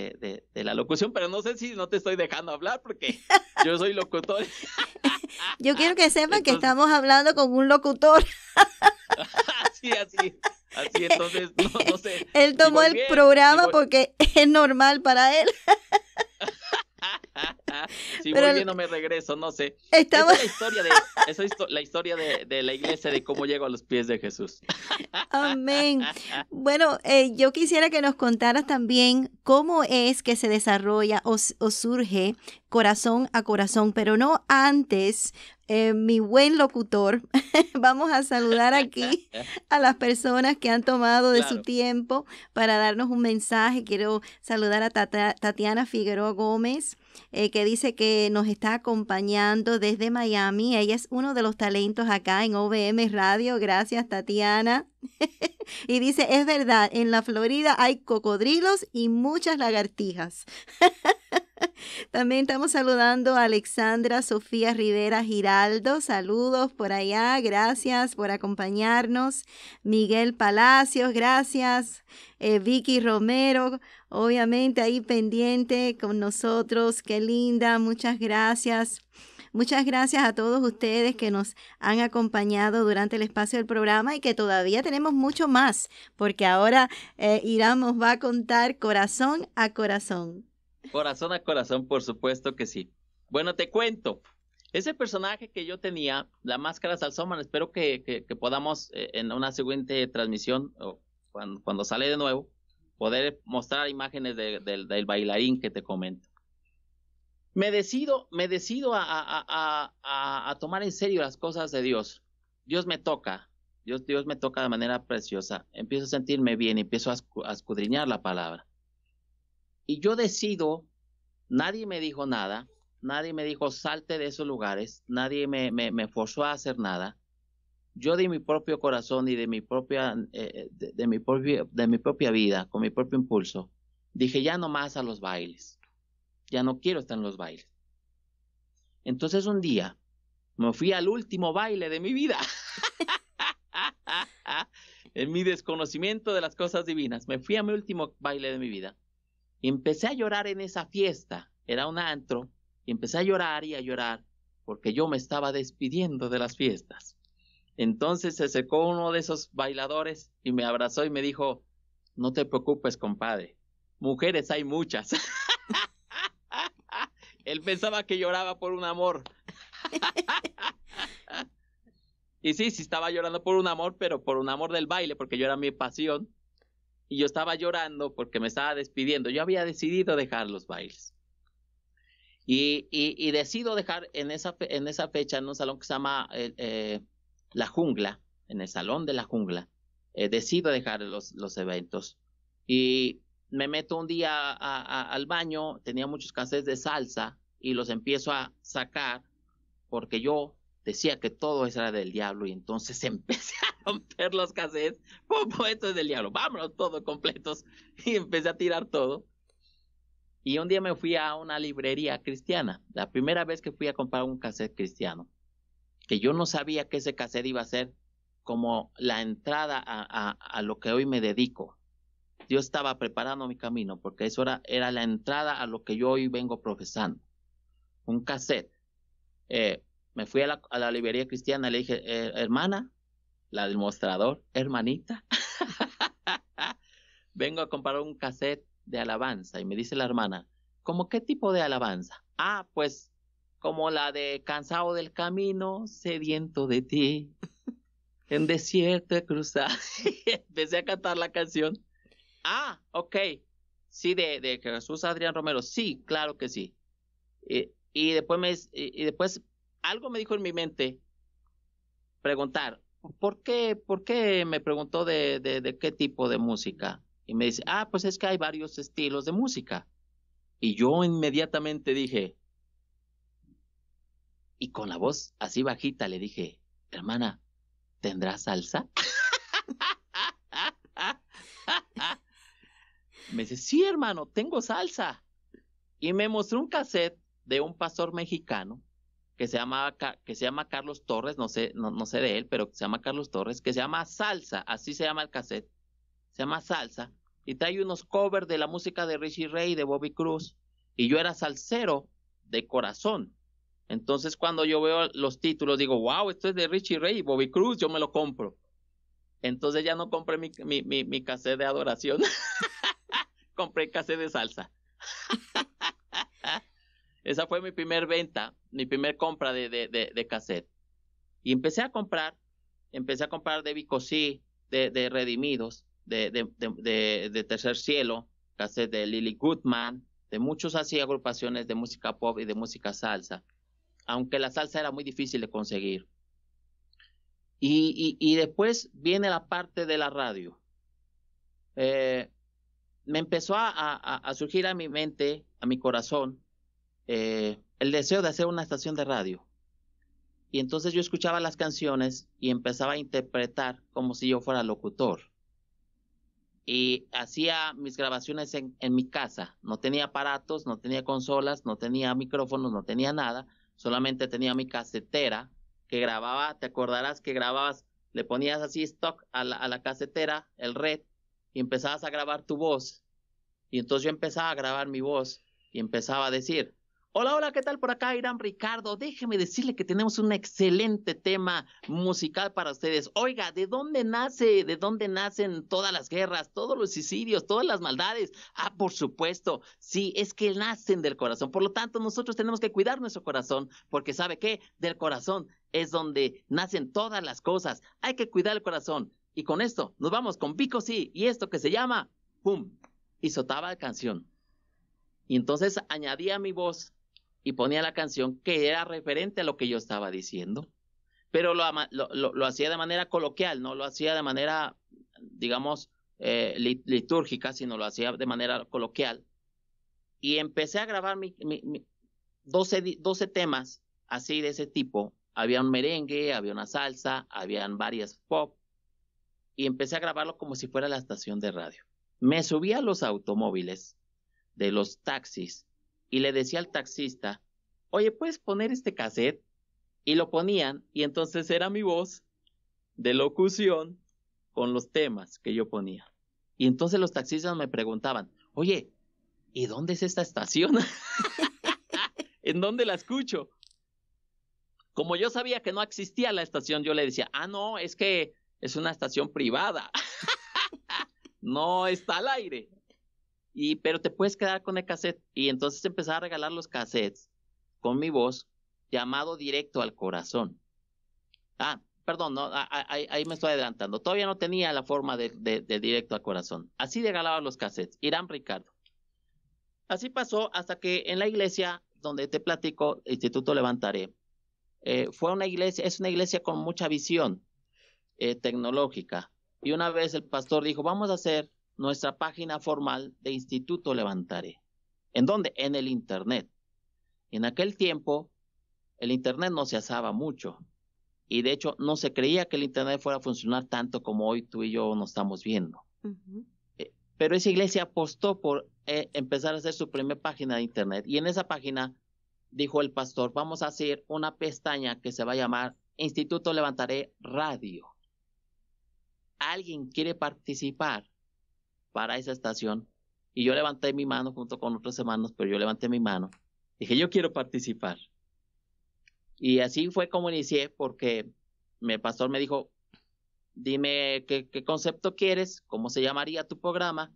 de, la locución, pero no sé si no te estoy dejando hablar porque yo soy locutor. yo quiero que sepan que estamos hablando con un locutor. así, así. Así, entonces, no, sé. Él tomó el programa porque es normal para él si voy no me regreso, no sé. Esa es la historia, de, la, historia de, la iglesia, de cómo llego a los pies de Jesús. Amén. Bueno, eh, yo quisiera que nos contaras también cómo es que se desarrolla o, surge corazón a corazón, pero no antes, eh, mi buen locutor. Vamos a saludar aquí a las personas que han tomado de su tiempo para darnos un mensaje. Quiero saludar a Tatiana Figueroa Gómez, eh, que dice que nos está acompañando desde Miami. Ella es uno de los talentos acá en OVM Radio. Gracias, Tatiana. y dice, es verdad, en la Florida hay cocodrilos y muchas lagartijas. También estamos saludando a Alexandra Sofía Rivera Giraldo. Saludos por allá. Gracias por acompañarnos. Miguel Palacios, gracias. Eh, Vicky Romero, obviamente ahí pendiente con nosotros. Qué linda. Muchas gracias. Muchas gracias a todos ustedes que nos han acompañado durante el espacio del programa y que todavía tenemos mucho más, porque ahora eh, Irán nos va a contar corazón a corazón. Corazón a corazón, por supuesto que sí. Bueno, te cuento. Ese personaje que yo tenía, la máscara Salsoman, espero que, podamos eh, en una siguiente transmisión, o cuando, sale de nuevo, poder mostrar imágenes del bailarín que te comento. Me decido, me decido a, tomar en serio las cosas de Dios. Dios me toca, Dios, Dios me toca de manera preciosa. Empiezo a sentirme bien, empiezo a escudriñar la palabra. Y yo decido, nadie me dijo nada, nadie me dijo salte de esos lugares, nadie me, me, forzó a hacer nada. Yo de mi propio corazón y de mi propia, eh, eh, de, mi de mi propia vida, con mi propio impulso, dije ya no más a los bailes, ya no quiero estar en los bailes. Entonces un día me fui al último baile de mi vida. en mi desconocimiento de las cosas divinas, me fui a mi último baile de mi vida empecé a llorar en esa fiesta, era un antro, y empecé a llorar y a llorar porque yo me estaba despidiendo de las fiestas. Entonces se secó uno de esos bailadores y me abrazó y me dijo, no te preocupes, compadre, mujeres hay muchas. Él pensaba que lloraba por un amor. y sí, sí estaba llorando por un amor, pero por un amor del baile, porque yo era mi pasión y yo estaba llorando porque me estaba despidiendo. Yo había decidido dejar los bailes. Y, decido dejar en esa, en esa fecha en un salón que se llama eh, eh, La Jungla, en el Salón de la Jungla. Eh, decido dejar los, eventos. Y me meto un día al baño, tenía muchos cassettes de salsa y los empiezo a sacar porque yo decía que todo eso era del diablo y entonces empecé a romper los cassettes. Como esto es del diablo, vámonos todos completos. Y empecé a tirar todo. Y un día me fui a una librería cristiana, la primera vez que fui a comprar un cassette cristiano, que yo no sabía que ese cassette iba a ser como la entrada a, lo que hoy me dedico. Yo estaba preparando mi camino porque eso era, era la entrada a lo que yo hoy vengo profesando. Un cassette. Eh, me fui a la, librería cristiana, le dije, eh, hermana, la del mostrador, hermanita, vengo a comprar un cassette de alabanza. Y me dice la hermana, ¿cómo qué tipo de alabanza? Ah, pues como la de cansado del camino, sediento de ti, en desierto de Empecé a cantar la canción. Ah, ok. Sí, de, Jesús Adrián Romero. Sí, claro que sí. Y, después me, y después algo me dijo en mi mente preguntar, ¿por qué, por qué me preguntó de, de qué tipo de música? Y me dice, ah, pues es que hay varios estilos de música. Y yo inmediatamente dije, y con la voz así bajita le dije, hermana, ¿tendrás salsa? me dice, sí, hermano, tengo salsa. Y me mostró un cassette de un pastor mexicano que se llama, que se llama Carlos Torres, no sé, no, sé de él, pero que se llama Carlos Torres, que se llama Salsa, así se llama el cassette, se llama Salsa, y trae unos covers de la música de Richie Ray, de Bobby Cruz, y yo era salsero de corazón. Entonces cuando yo veo los títulos digo, wow, esto es de Richie Ray Bobby Cruz, yo me lo compro. Entonces ya no compré mi, mi, cassette de adoración, compré cassette de salsa. Esa fue mi primer venta, mi primer compra de, de, de, cassette. Y empecé a comprar, empecé a comprar de Bicosí, de, Redimidos, de, de, Tercer Cielo, cassette de Lily Goodman, de muchos así agrupaciones de música pop y de música salsa. Aunque la salsa era muy difícil de conseguir. Y, y, y después viene la parte de la radio. Eh, me empezó a, a, a surgir a mi mente, a mi corazón, eh, el deseo de hacer una estación de radio. Y entonces yo escuchaba las canciones y empezaba a interpretar como si yo fuera locutor. Y hacía mis grabaciones en, mi casa. No tenía aparatos, no tenía consolas, no tenía micrófonos, no tenía nada. Solamente tenía mi casetera que grababa, te acordarás que grababas, le ponías así stock a la casetera, el red, y empezabas a grabar tu voz. Y entonces yo empezaba a grabar mi voz y empezaba a decir, Hola, hola, ¿qué tal? Por acá Irán Ricardo. Déjeme decirle que tenemos un excelente tema musical para ustedes. Oiga, ¿de dónde nace? ¿De dónde nacen todas las guerras, todos los suicidios, todas las maldades? Ah, por supuesto. Sí, es que nacen del corazón. Por lo tanto, nosotros tenemos que cuidar nuestro corazón, porque ¿sabe qué? Del corazón es donde nacen todas las cosas. Hay que cuidar el corazón. Y con esto nos vamos con Pico Sí y esto que se llama Pum. Y sotaba la canción. Y entonces añadía mi voz y ponía la canción que era referente a lo que yo estaba diciendo, pero lo, lo, hacía de manera coloquial, no lo hacía de manera, digamos, eh, litúrgica, sino lo hacía de manera coloquial. Y empecé a grabar mi, 12, temas así de ese tipo. Había un merengue, había una salsa, habían varias pop. Y empecé a grabarlo como si fuera la estación de radio. Me subía a los automóviles de los taxis y le decía al taxista, oye, ¿puedes poner este cassette? Y lo ponían y entonces era mi voz de locución con los temas que yo ponía. Y entonces los taxistas me preguntaban, oye, ¿y dónde es esta estación? ¿En dónde la escucho? Como yo sabía que no existía la estación, yo le decía, ah, no, es que es una estación privada. no está al aire pero te puedes quedar con el cassette. Y entonces empezaba a regalar los cassettes con mi voz, llamado directo al corazón. Ah, perdón, no, ahí, me estoy adelantando. Todavía no tenía la forma de, directo al corazón. Así regalaba los cassettes. Irán Ricardo. Así pasó hasta que en la iglesia donde te platico, Instituto Levantaré, eh, fue una iglesia, es una iglesia con mucha visión eh, tecnológica. Y una vez el pastor dijo, vamos a hacer nuestra página formal de Instituto Levantaré. ¿En dónde? En el Internet. En aquel tiempo, el Internet no se asaba mucho. Y de hecho, no se creía que el Internet fuera a funcionar tanto como hoy tú y yo nos estamos viendo. Eh, pero esa iglesia apostó por eh, empezar a hacer su primera página de Internet. Y en esa página dijo el pastor, vamos a hacer una pestaña que se va a llamar Instituto Levantaré Radio. ¿Alguien quiere participar? para esa estación. Y yo levanté mi mano junto con otras hermanos, pero yo levanté mi mano. Dije, yo quiero participar. Y así fue como inicié, porque mi pastor me dijo, dime qué, concepto quieres, cómo se llamaría tu programa,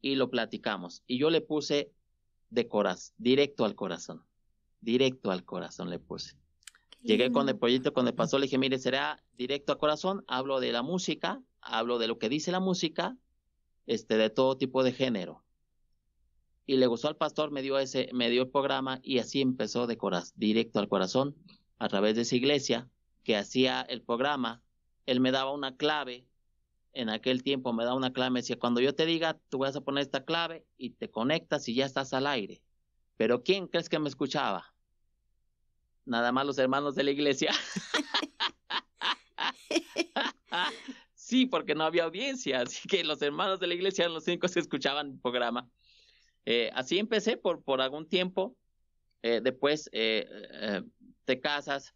y lo platicamos. Y yo le puse de corazón, directo al corazón, directo al corazón le puse. Llegué con el proyecto, con el pastor, le dije, mire, será directo al corazón, hablo de la música, hablo de lo que dice la música, este, de todo tipo de género. Y le gustó al pastor, me dio, ese, me dio el programa y así empezó de corazón, directo al corazón a través de esa iglesia que hacía el programa. Él me daba una clave, en aquel tiempo me daba una clave, decía, cuando yo te diga, tú vas a poner esta clave y te conectas y ya estás al aire. Pero ¿quién crees que me escuchaba? Nada más los hermanos de la iglesia. Sí, porque no había audiencia, así que los hermanos de la iglesia eran los cinco, que escuchaban el programa. Eh, así empecé por, por algún tiempo. Eh, después eh, te casas,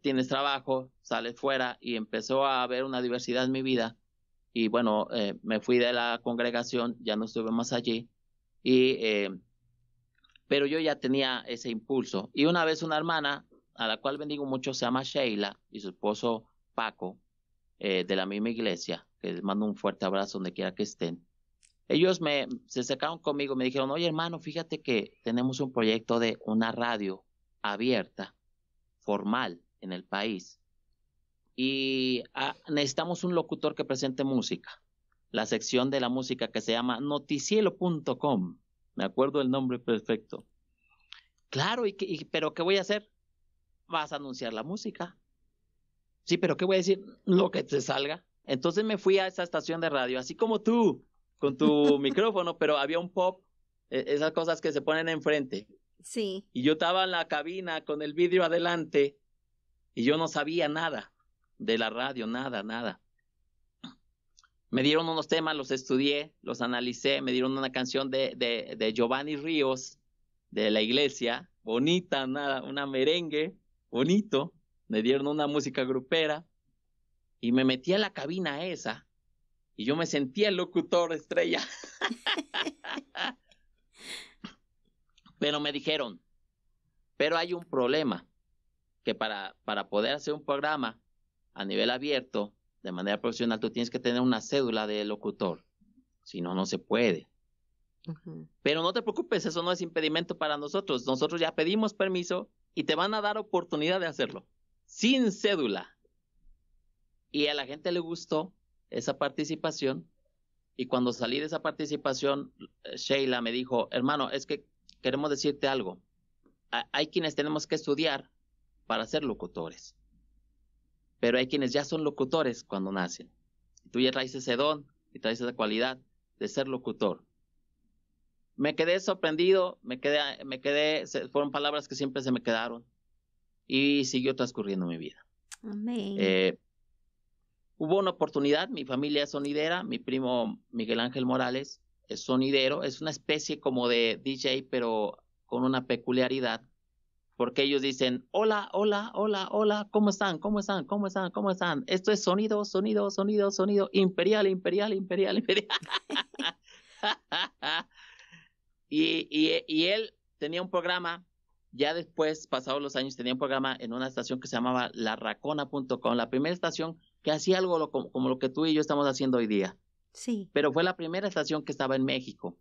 tienes trabajo, sales fuera y empezó a haber una diversidad en mi vida. Y bueno, me fui de la congregación, ya no estuve más allí. Y, pero yo ya tenía ese impulso. Y una vez una hermana, a la cual bendigo mucho, se llama Sheila, y su esposo Paco, eh, de la misma iglesia, que les mando un fuerte abrazo donde quiera que estén. Ellos me, se acercaron conmigo, me dijeron, oye hermano, fíjate que tenemos un proyecto de una radio abierta, formal, en el país. Y ah, necesitamos un locutor que presente música. La sección de la música que se llama noticielo.com. Me acuerdo el nombre perfecto. Claro, y, pero ¿qué voy a hacer? Vas a anunciar la música. Sí, pero ¿qué voy a decir? Lo que te salga. Entonces me fui a esa estación de radio, así como tú, con tu micrófono, pero había un pop, e, esas cosas que se ponen enfrente. Sí. Y yo estaba en la cabina con el vidrio adelante y yo no sabía nada de la radio, nada, nada. Me dieron unos temas, los estudié, los analicé, me dieron una canción de, de, de Giovanni Ríos, de la iglesia, bonita, nada, una merengue, bonito me dieron una música grupera y me metí a la cabina esa y yo me sentía el locutor estrella. pero me dijeron, pero hay un problema, que para, para poder hacer un programa a nivel abierto, de manera profesional, tú tienes que tener una cédula de locutor, si no, no se puede. Pero no te preocupes, eso no es impedimento para nosotros. Nosotros ya pedimos permiso y te van a dar oportunidad de hacerlo sin cédula. Y a la gente le gustó esa participación. Y cuando salí de esa participación, eh, Sheila me dijo, hermano, es que queremos decirte algo. Hay quienes tenemos que estudiar para ser locutores. Pero hay quienes ya son locutores cuando nacen. tú ya traes ese don y traes esa cualidad de ser locutor. Me quedé sorprendido, me quedé, me quedé, fueron palabras que siempre se me quedaron y siguió transcurriendo mi vida. Amén. Eh, hubo una oportunidad, mi familia es sonidera, mi primo Miguel Ángel Morales es sonidero, es una especie como de DJ, pero con una peculiaridad, porque ellos dicen, hola, hola, hola, hola, ¿cómo están? ¿Cómo están? ¿Cómo están? ¿Cómo están? Esto es sonido, sonido, sonido, sonido, imperial, imperial, imperial, imperial. y él tenía un programa ya después, pasados los años, tenía un programa en una estación que se llamaba larracona.com, la primera estación que hacía algo como, lo que tú y yo estamos haciendo hoy día. Sí. Pero fue la primera estación que estaba en México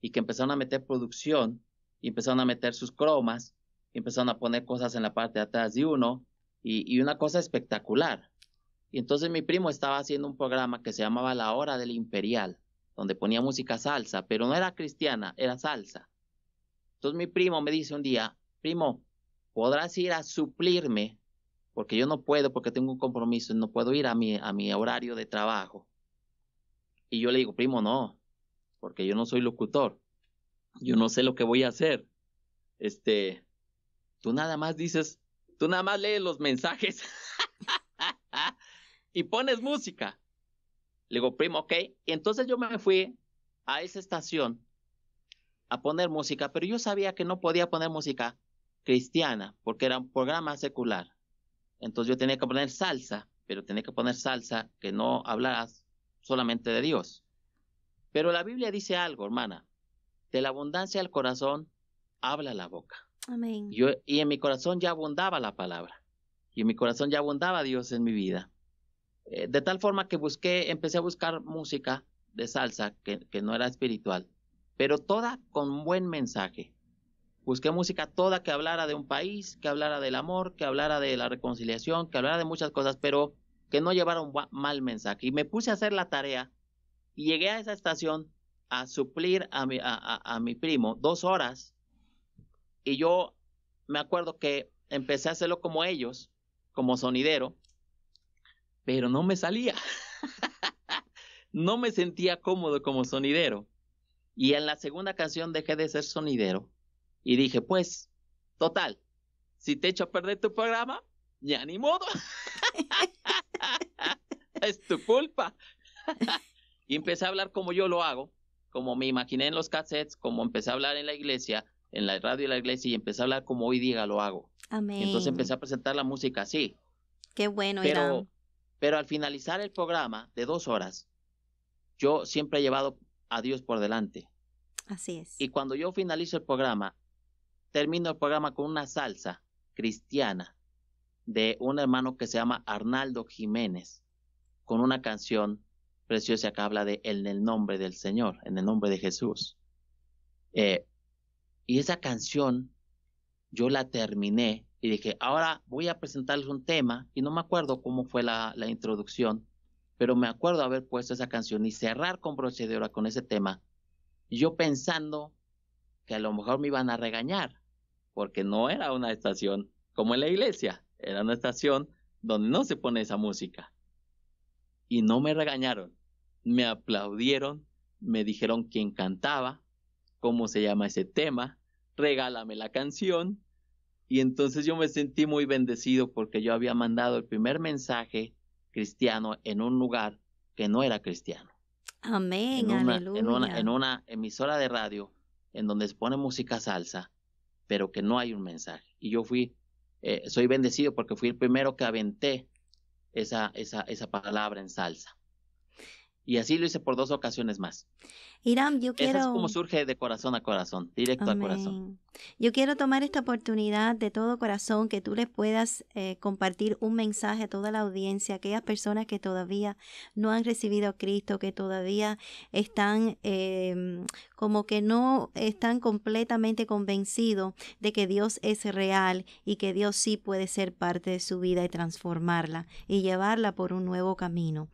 y que empezaron a meter producción y empezaron a meter sus cromas y empezaron a poner cosas en la parte de atrás de uno y una cosa espectacular. Y entonces mi primo estaba haciendo un programa que se llamaba La Hora del Imperial, donde ponía música salsa, pero no era cristiana, era salsa. Entonces mi primo me dice un día, primo, podrás ir a suplirme, porque yo no puedo, porque tengo un compromiso, no puedo ir a mi, a mi horario de trabajo. Y yo le digo, primo, no, porque yo no soy locutor, yo no sé lo que voy a hacer. Este, tú nada más dices, tú nada más lees los mensajes y pones música. Le digo, primo, ok. Y entonces yo me fui a esa estación a poner música, pero yo sabía que no podía poner música cristiana, porque era un programa secular. Entonces yo tenía que poner salsa, pero tenía que poner salsa que no hablara solamente de Dios. Pero la Biblia dice algo, hermana, de la abundancia del corazón habla la boca. Yo, y en mi corazón ya abundaba la palabra, y en mi corazón ya abundaba Dios en mi vida. Eh, de tal forma que busqué, empecé a buscar música de salsa que, que no era espiritual, pero toda con buen mensaje Busqué pues, música toda que hablara de un país, que hablara del amor, que hablara de la reconciliación, que hablara de muchas cosas, pero que no llevara un mal mensaje. Y me puse a hacer la tarea y llegué a esa estación a suplir a mi, a, mi primo dos horas. Y yo me acuerdo que empecé a hacerlo como ellos, como sonidero, pero no me salía. no me sentía cómodo como sonidero. Y en la segunda canción dejé de ser sonidero y dije, pues, total, si te echo a perder tu programa, ya ni modo. es tu culpa. y empecé a hablar como yo lo hago, como me imaginé en los cassettes, como empecé a hablar en la iglesia, en la radio de la iglesia, y empecé a hablar como hoy diga lo hago. Amén. Entonces empecé a presentar la música así. Qué bueno, pero, pero al finalizar el programa de dos horas, yo siempre he llevado a Dios por delante. Así es. Y cuando yo finalizo el programa, termino el programa con una salsa cristiana de un hermano que se llama Arnaldo Jiménez, con una canción preciosa que habla de en el nombre del Señor, en el nombre de Jesús. Eh, y esa canción yo la terminé y dije, ahora voy a presentarles un tema, y no me acuerdo cómo fue la, introducción, pero me acuerdo haber puesto esa canción y cerrar con procedura con ese tema, yo pensando que a lo mejor me iban a regañar, porque no era una estación como en la iglesia, era una estación donde no se pone esa música. Y no me regañaron, me aplaudieron, me dijeron quién cantaba, cómo se llama ese tema, regálame la canción. Y entonces yo me sentí muy bendecido porque yo había mandado el primer mensaje cristiano en un lugar que no era cristiano. Amén, en una emisora de radio en donde se pone música salsa, pero que no hay un mensaje. Y yo fui, eh, soy bendecido porque fui el primero que aventé esa, esa, esa palabra en salsa. Y así lo hice por dos ocasiones más. Irán, yo quiero... Eso es como surge de corazón a corazón, directo a corazón. Yo quiero tomar esta oportunidad de todo corazón que tú les puedas eh, compartir un mensaje a toda la audiencia, aquellas personas que todavía no han recibido a Cristo, que todavía están em, como que no están completamente convencidos de que Dios es real y que Dios sí puede ser parte de su vida y transformarla y llevarla por un nuevo camino.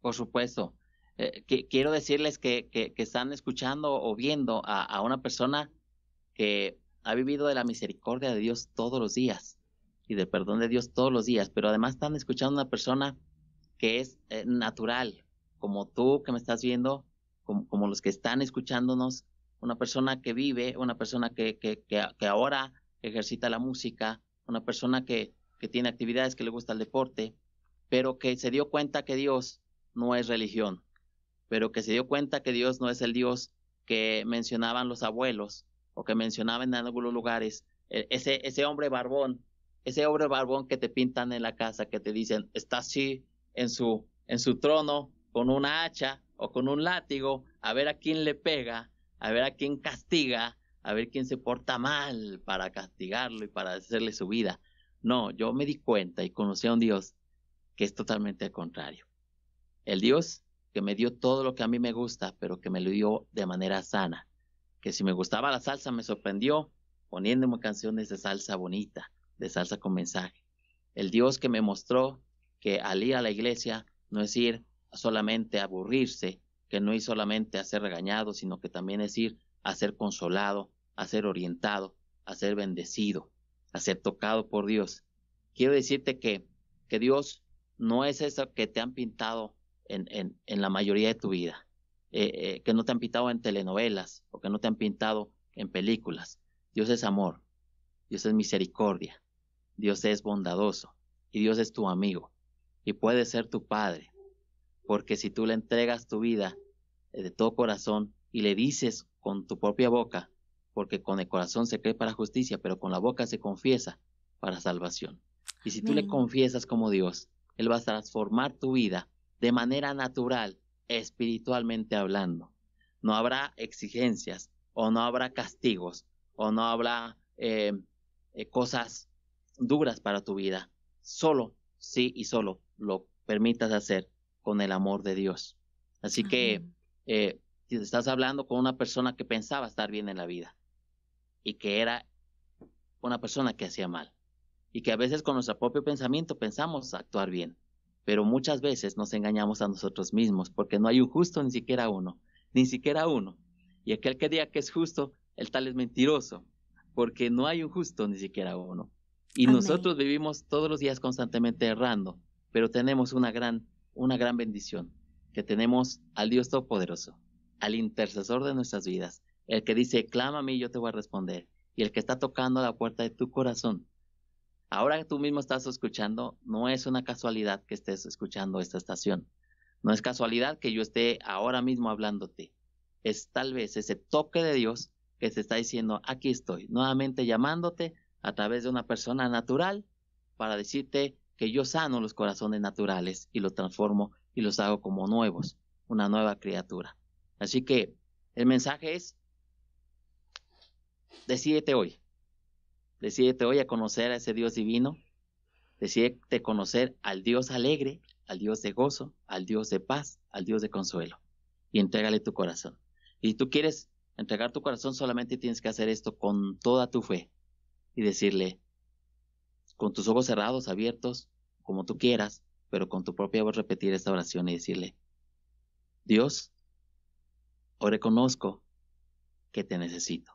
Por supuesto. Eh, quiero decirles que, están escuchando o viendo a, una persona que ha vivido de la misericordia de Dios todos los días y del perdón de Dios todos los días, pero además están escuchando a una persona que es eh, natural, como tú que me estás viendo, como, los que están escuchándonos, una persona que vive, una persona que, que, ahora ejercita la música, una persona que tiene actividades, que le gusta el deporte, pero que se dio cuenta que Dios no es religión, pero que se dio cuenta que Dios no es el Dios que mencionaban los abuelos o que mencionaban en algunos lugares, e, ese, ese hombre barbón, ese hombre barbón que te pintan en la casa, que te dicen, está así en su, en su trono con una hacha o con un látigo, a ver a quién le pega, a ver a quién castiga, a ver quién se porta mal para castigarlo y para hacerle su vida. No, yo me di cuenta y conocí a un Dios que es totalmente al contrario. El Dios que me dio todo lo que a mí me gusta, pero que me lo dio de manera sana. Que si me gustaba la salsa, me sorprendió poniéndome canciones de salsa bonita, de salsa con mensaje. El Dios que me mostró que al ir a la iglesia no es ir solamente a aburrirse, que no es solamente a ser regañado, sino que también es ir a ser consolado, a ser orientado, a ser bendecido, a ser tocado por Dios. Quiero decirte que, que Dios no es eso que te han pintado en, la mayoría de tu vida, eh, eh, que no te han pintado en telenovelas o que no te han pintado en películas. Dios es amor, Dios es misericordia, Dios es bondadoso y Dios es tu amigo y puede ser tu padre, porque si tú le entregas tu vida eh, de todo corazón y le dices con tu propia boca, porque con el corazón se cree para justicia, pero con la boca se confiesa para salvación. Y si tú le confiesas como Dios, Él va a transformar tu vida de manera natural, espiritualmente hablando. No habrá exigencias o no habrá castigos o no habrá eh, eh, cosas duras para tu vida. Solo, sí y solo lo permitas hacer con el amor de Dios. Así que eh, si estás hablando con una persona que pensaba estar bien en la vida y que era una persona que hacía mal y que a veces con nuestro propio pensamiento pensamos actuar bien, pero muchas veces nos engañamos a nosotros mismos porque no hay un justo ni siquiera uno, ni siquiera uno. Y aquel que diga que es justo, el tal es mentiroso, porque no hay un justo ni siquiera uno. Y nosotros vivimos todos los días constantemente errando, pero tenemos una gran, una gran bendición, que tenemos al Dios Todopoderoso, al intercesor de nuestras vidas, el que dice, clama a mí, yo te voy a responder, y el que está tocando la puerta de tu corazón ahora que tú mismo estás escuchando, no es una casualidad que estés escuchando esta estación. No es casualidad que yo esté ahora mismo hablándote. Es tal vez ese toque de Dios que te está diciendo, aquí estoy, nuevamente llamándote a través de una persona natural para decirte que yo sano los corazones naturales y los transformo y los hago como nuevos, una nueva criatura. Así que el mensaje es, decídete hoy, Decídete hoy a conocer a ese Dios divino. Decídete conocer al Dios alegre, al Dios de gozo, al Dios de paz, al Dios de consuelo. Y entrégale tu corazón. Y tú quieres entregar tu corazón, solamente tienes que hacer esto con toda tu fe. Y decirle, con tus ojos cerrados, abiertos, como tú quieras, pero con tu propia voz repetir esta oración y decirle, Dios, hoy reconozco que te necesito,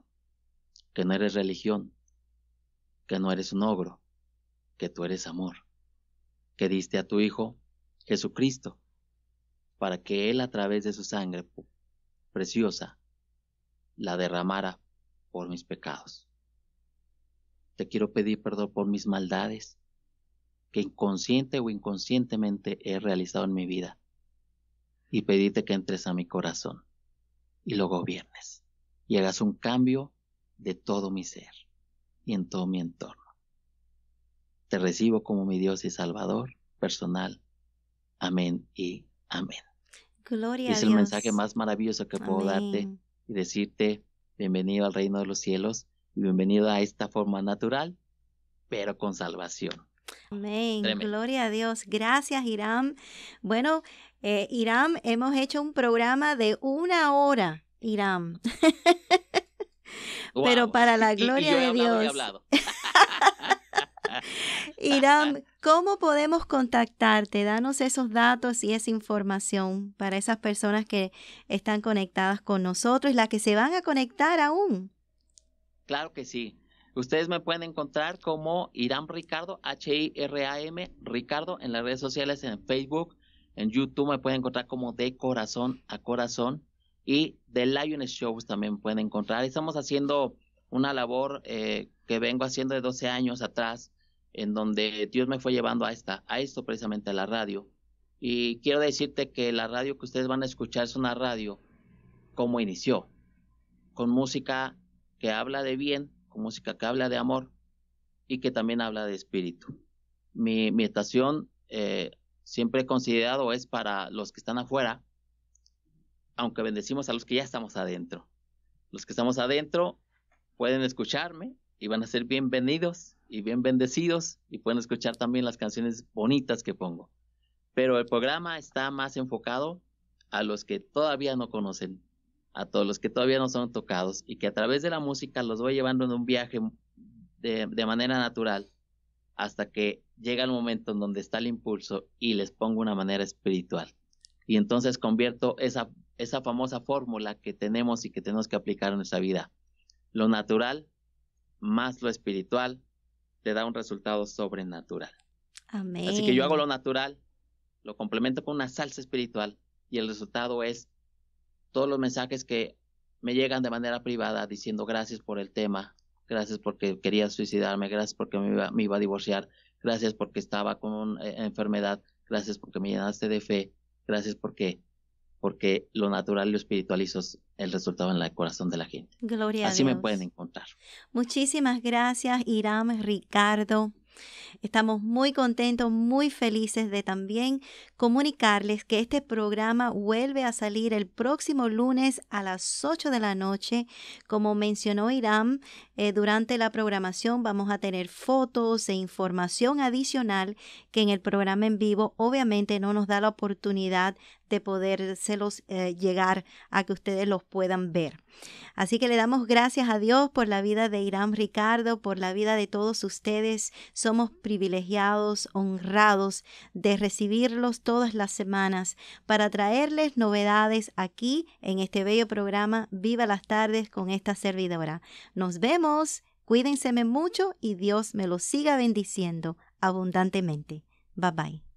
que no eres religión, no eres un ogro, que tú eres amor, que diste a tu Hijo, Jesucristo, para que Él a través de su sangre preciosa la derramara por mis pecados. Te quiero pedir perdón por mis maldades que inconsciente o inconscientemente he realizado en mi vida y pedirte que entres a mi corazón y lo gobiernes y hagas un cambio de todo mi ser y en todo mi entorno. Te recibo como mi Dios y Salvador personal. Amén y amén. Gloria es a Dios. el mensaje más maravilloso que puedo darte y decirte bienvenido al reino de los cielos y bienvenido a esta forma natural, pero con salvación. Amén. Gloria a Dios. Gracias, Irán. Bueno, eh, Irán, hemos hecho un programa de una hora, Irán. pero para la gloria de Dios. Irán, ¿cómo podemos contactarte? Danos esos datos y esa información para esas personas que están conectadas con nosotros y las que se van a conectar aún. Claro que sí. Ustedes me pueden encontrar como Irán Ricardo, H-I-R-A-M, Ricardo, en las redes sociales, en Facebook, en YouTube me pueden encontrar como De Corazón a Corazón y The Lioness Shows también pueden encontrar. Estamos haciendo una labor eh, que vengo haciendo de 12 años atrás, en donde Dios me fue llevando a, esta, a esto precisamente, a la radio. Y quiero decirte que la radio que ustedes van a escuchar es una radio como inició, con música que habla de bien, con música que habla de amor y que también habla de espíritu. Mi, estación eh, siempre he considerado es para los que están afuera, aunque bendecimos a los que ya estamos adentro. Los que estamos adentro pueden escucharme y van a ser bienvenidos y bien bendecidos y pueden escuchar también las canciones bonitas que pongo. Pero el programa está más enfocado a los que todavía no conocen, a todos los que todavía no son tocados y que a través de la música los voy llevando en un viaje de, de manera natural hasta que llega el momento en donde está el impulso y les pongo una manera espiritual. Y entonces convierto esa esa famosa fórmula que tenemos y que tenemos que aplicar en nuestra vida. Lo natural más lo espiritual te da un resultado sobrenatural. Amén. Así que yo hago lo natural, lo complemento con una salsa espiritual y el resultado es todos los mensajes que me llegan de manera privada diciendo gracias por el tema, gracias porque quería suicidarme, gracias porque me iba, me iba a divorciar, gracias porque estaba con una enfermedad, gracias porque me llenaste de fe, gracias porque porque lo natural y lo espiritual el resultado en el corazón de la gente. Gloria Así a Dios. me pueden encontrar. Muchísimas gracias, Irán, Ricardo. Estamos muy contentos, muy felices de también comunicarles que este programa vuelve a salir el próximo lunes a las 8 de la noche. Como mencionó Irán, eh, durante la programación vamos a tener fotos e información adicional que en el programa en vivo obviamente no nos da la oportunidad de podérselos eh, llegar a que ustedes los puedan ver. Así que le damos gracias a Dios por la vida de Irán Ricardo, por la vida de todos ustedes. Somos privilegiados, honrados de recibirlos todas las semanas para traerles novedades aquí en este bello programa Viva las tardes con esta servidora. Nos vemos, cuídense mucho y Dios me los siga bendiciendo abundantemente. Bye bye.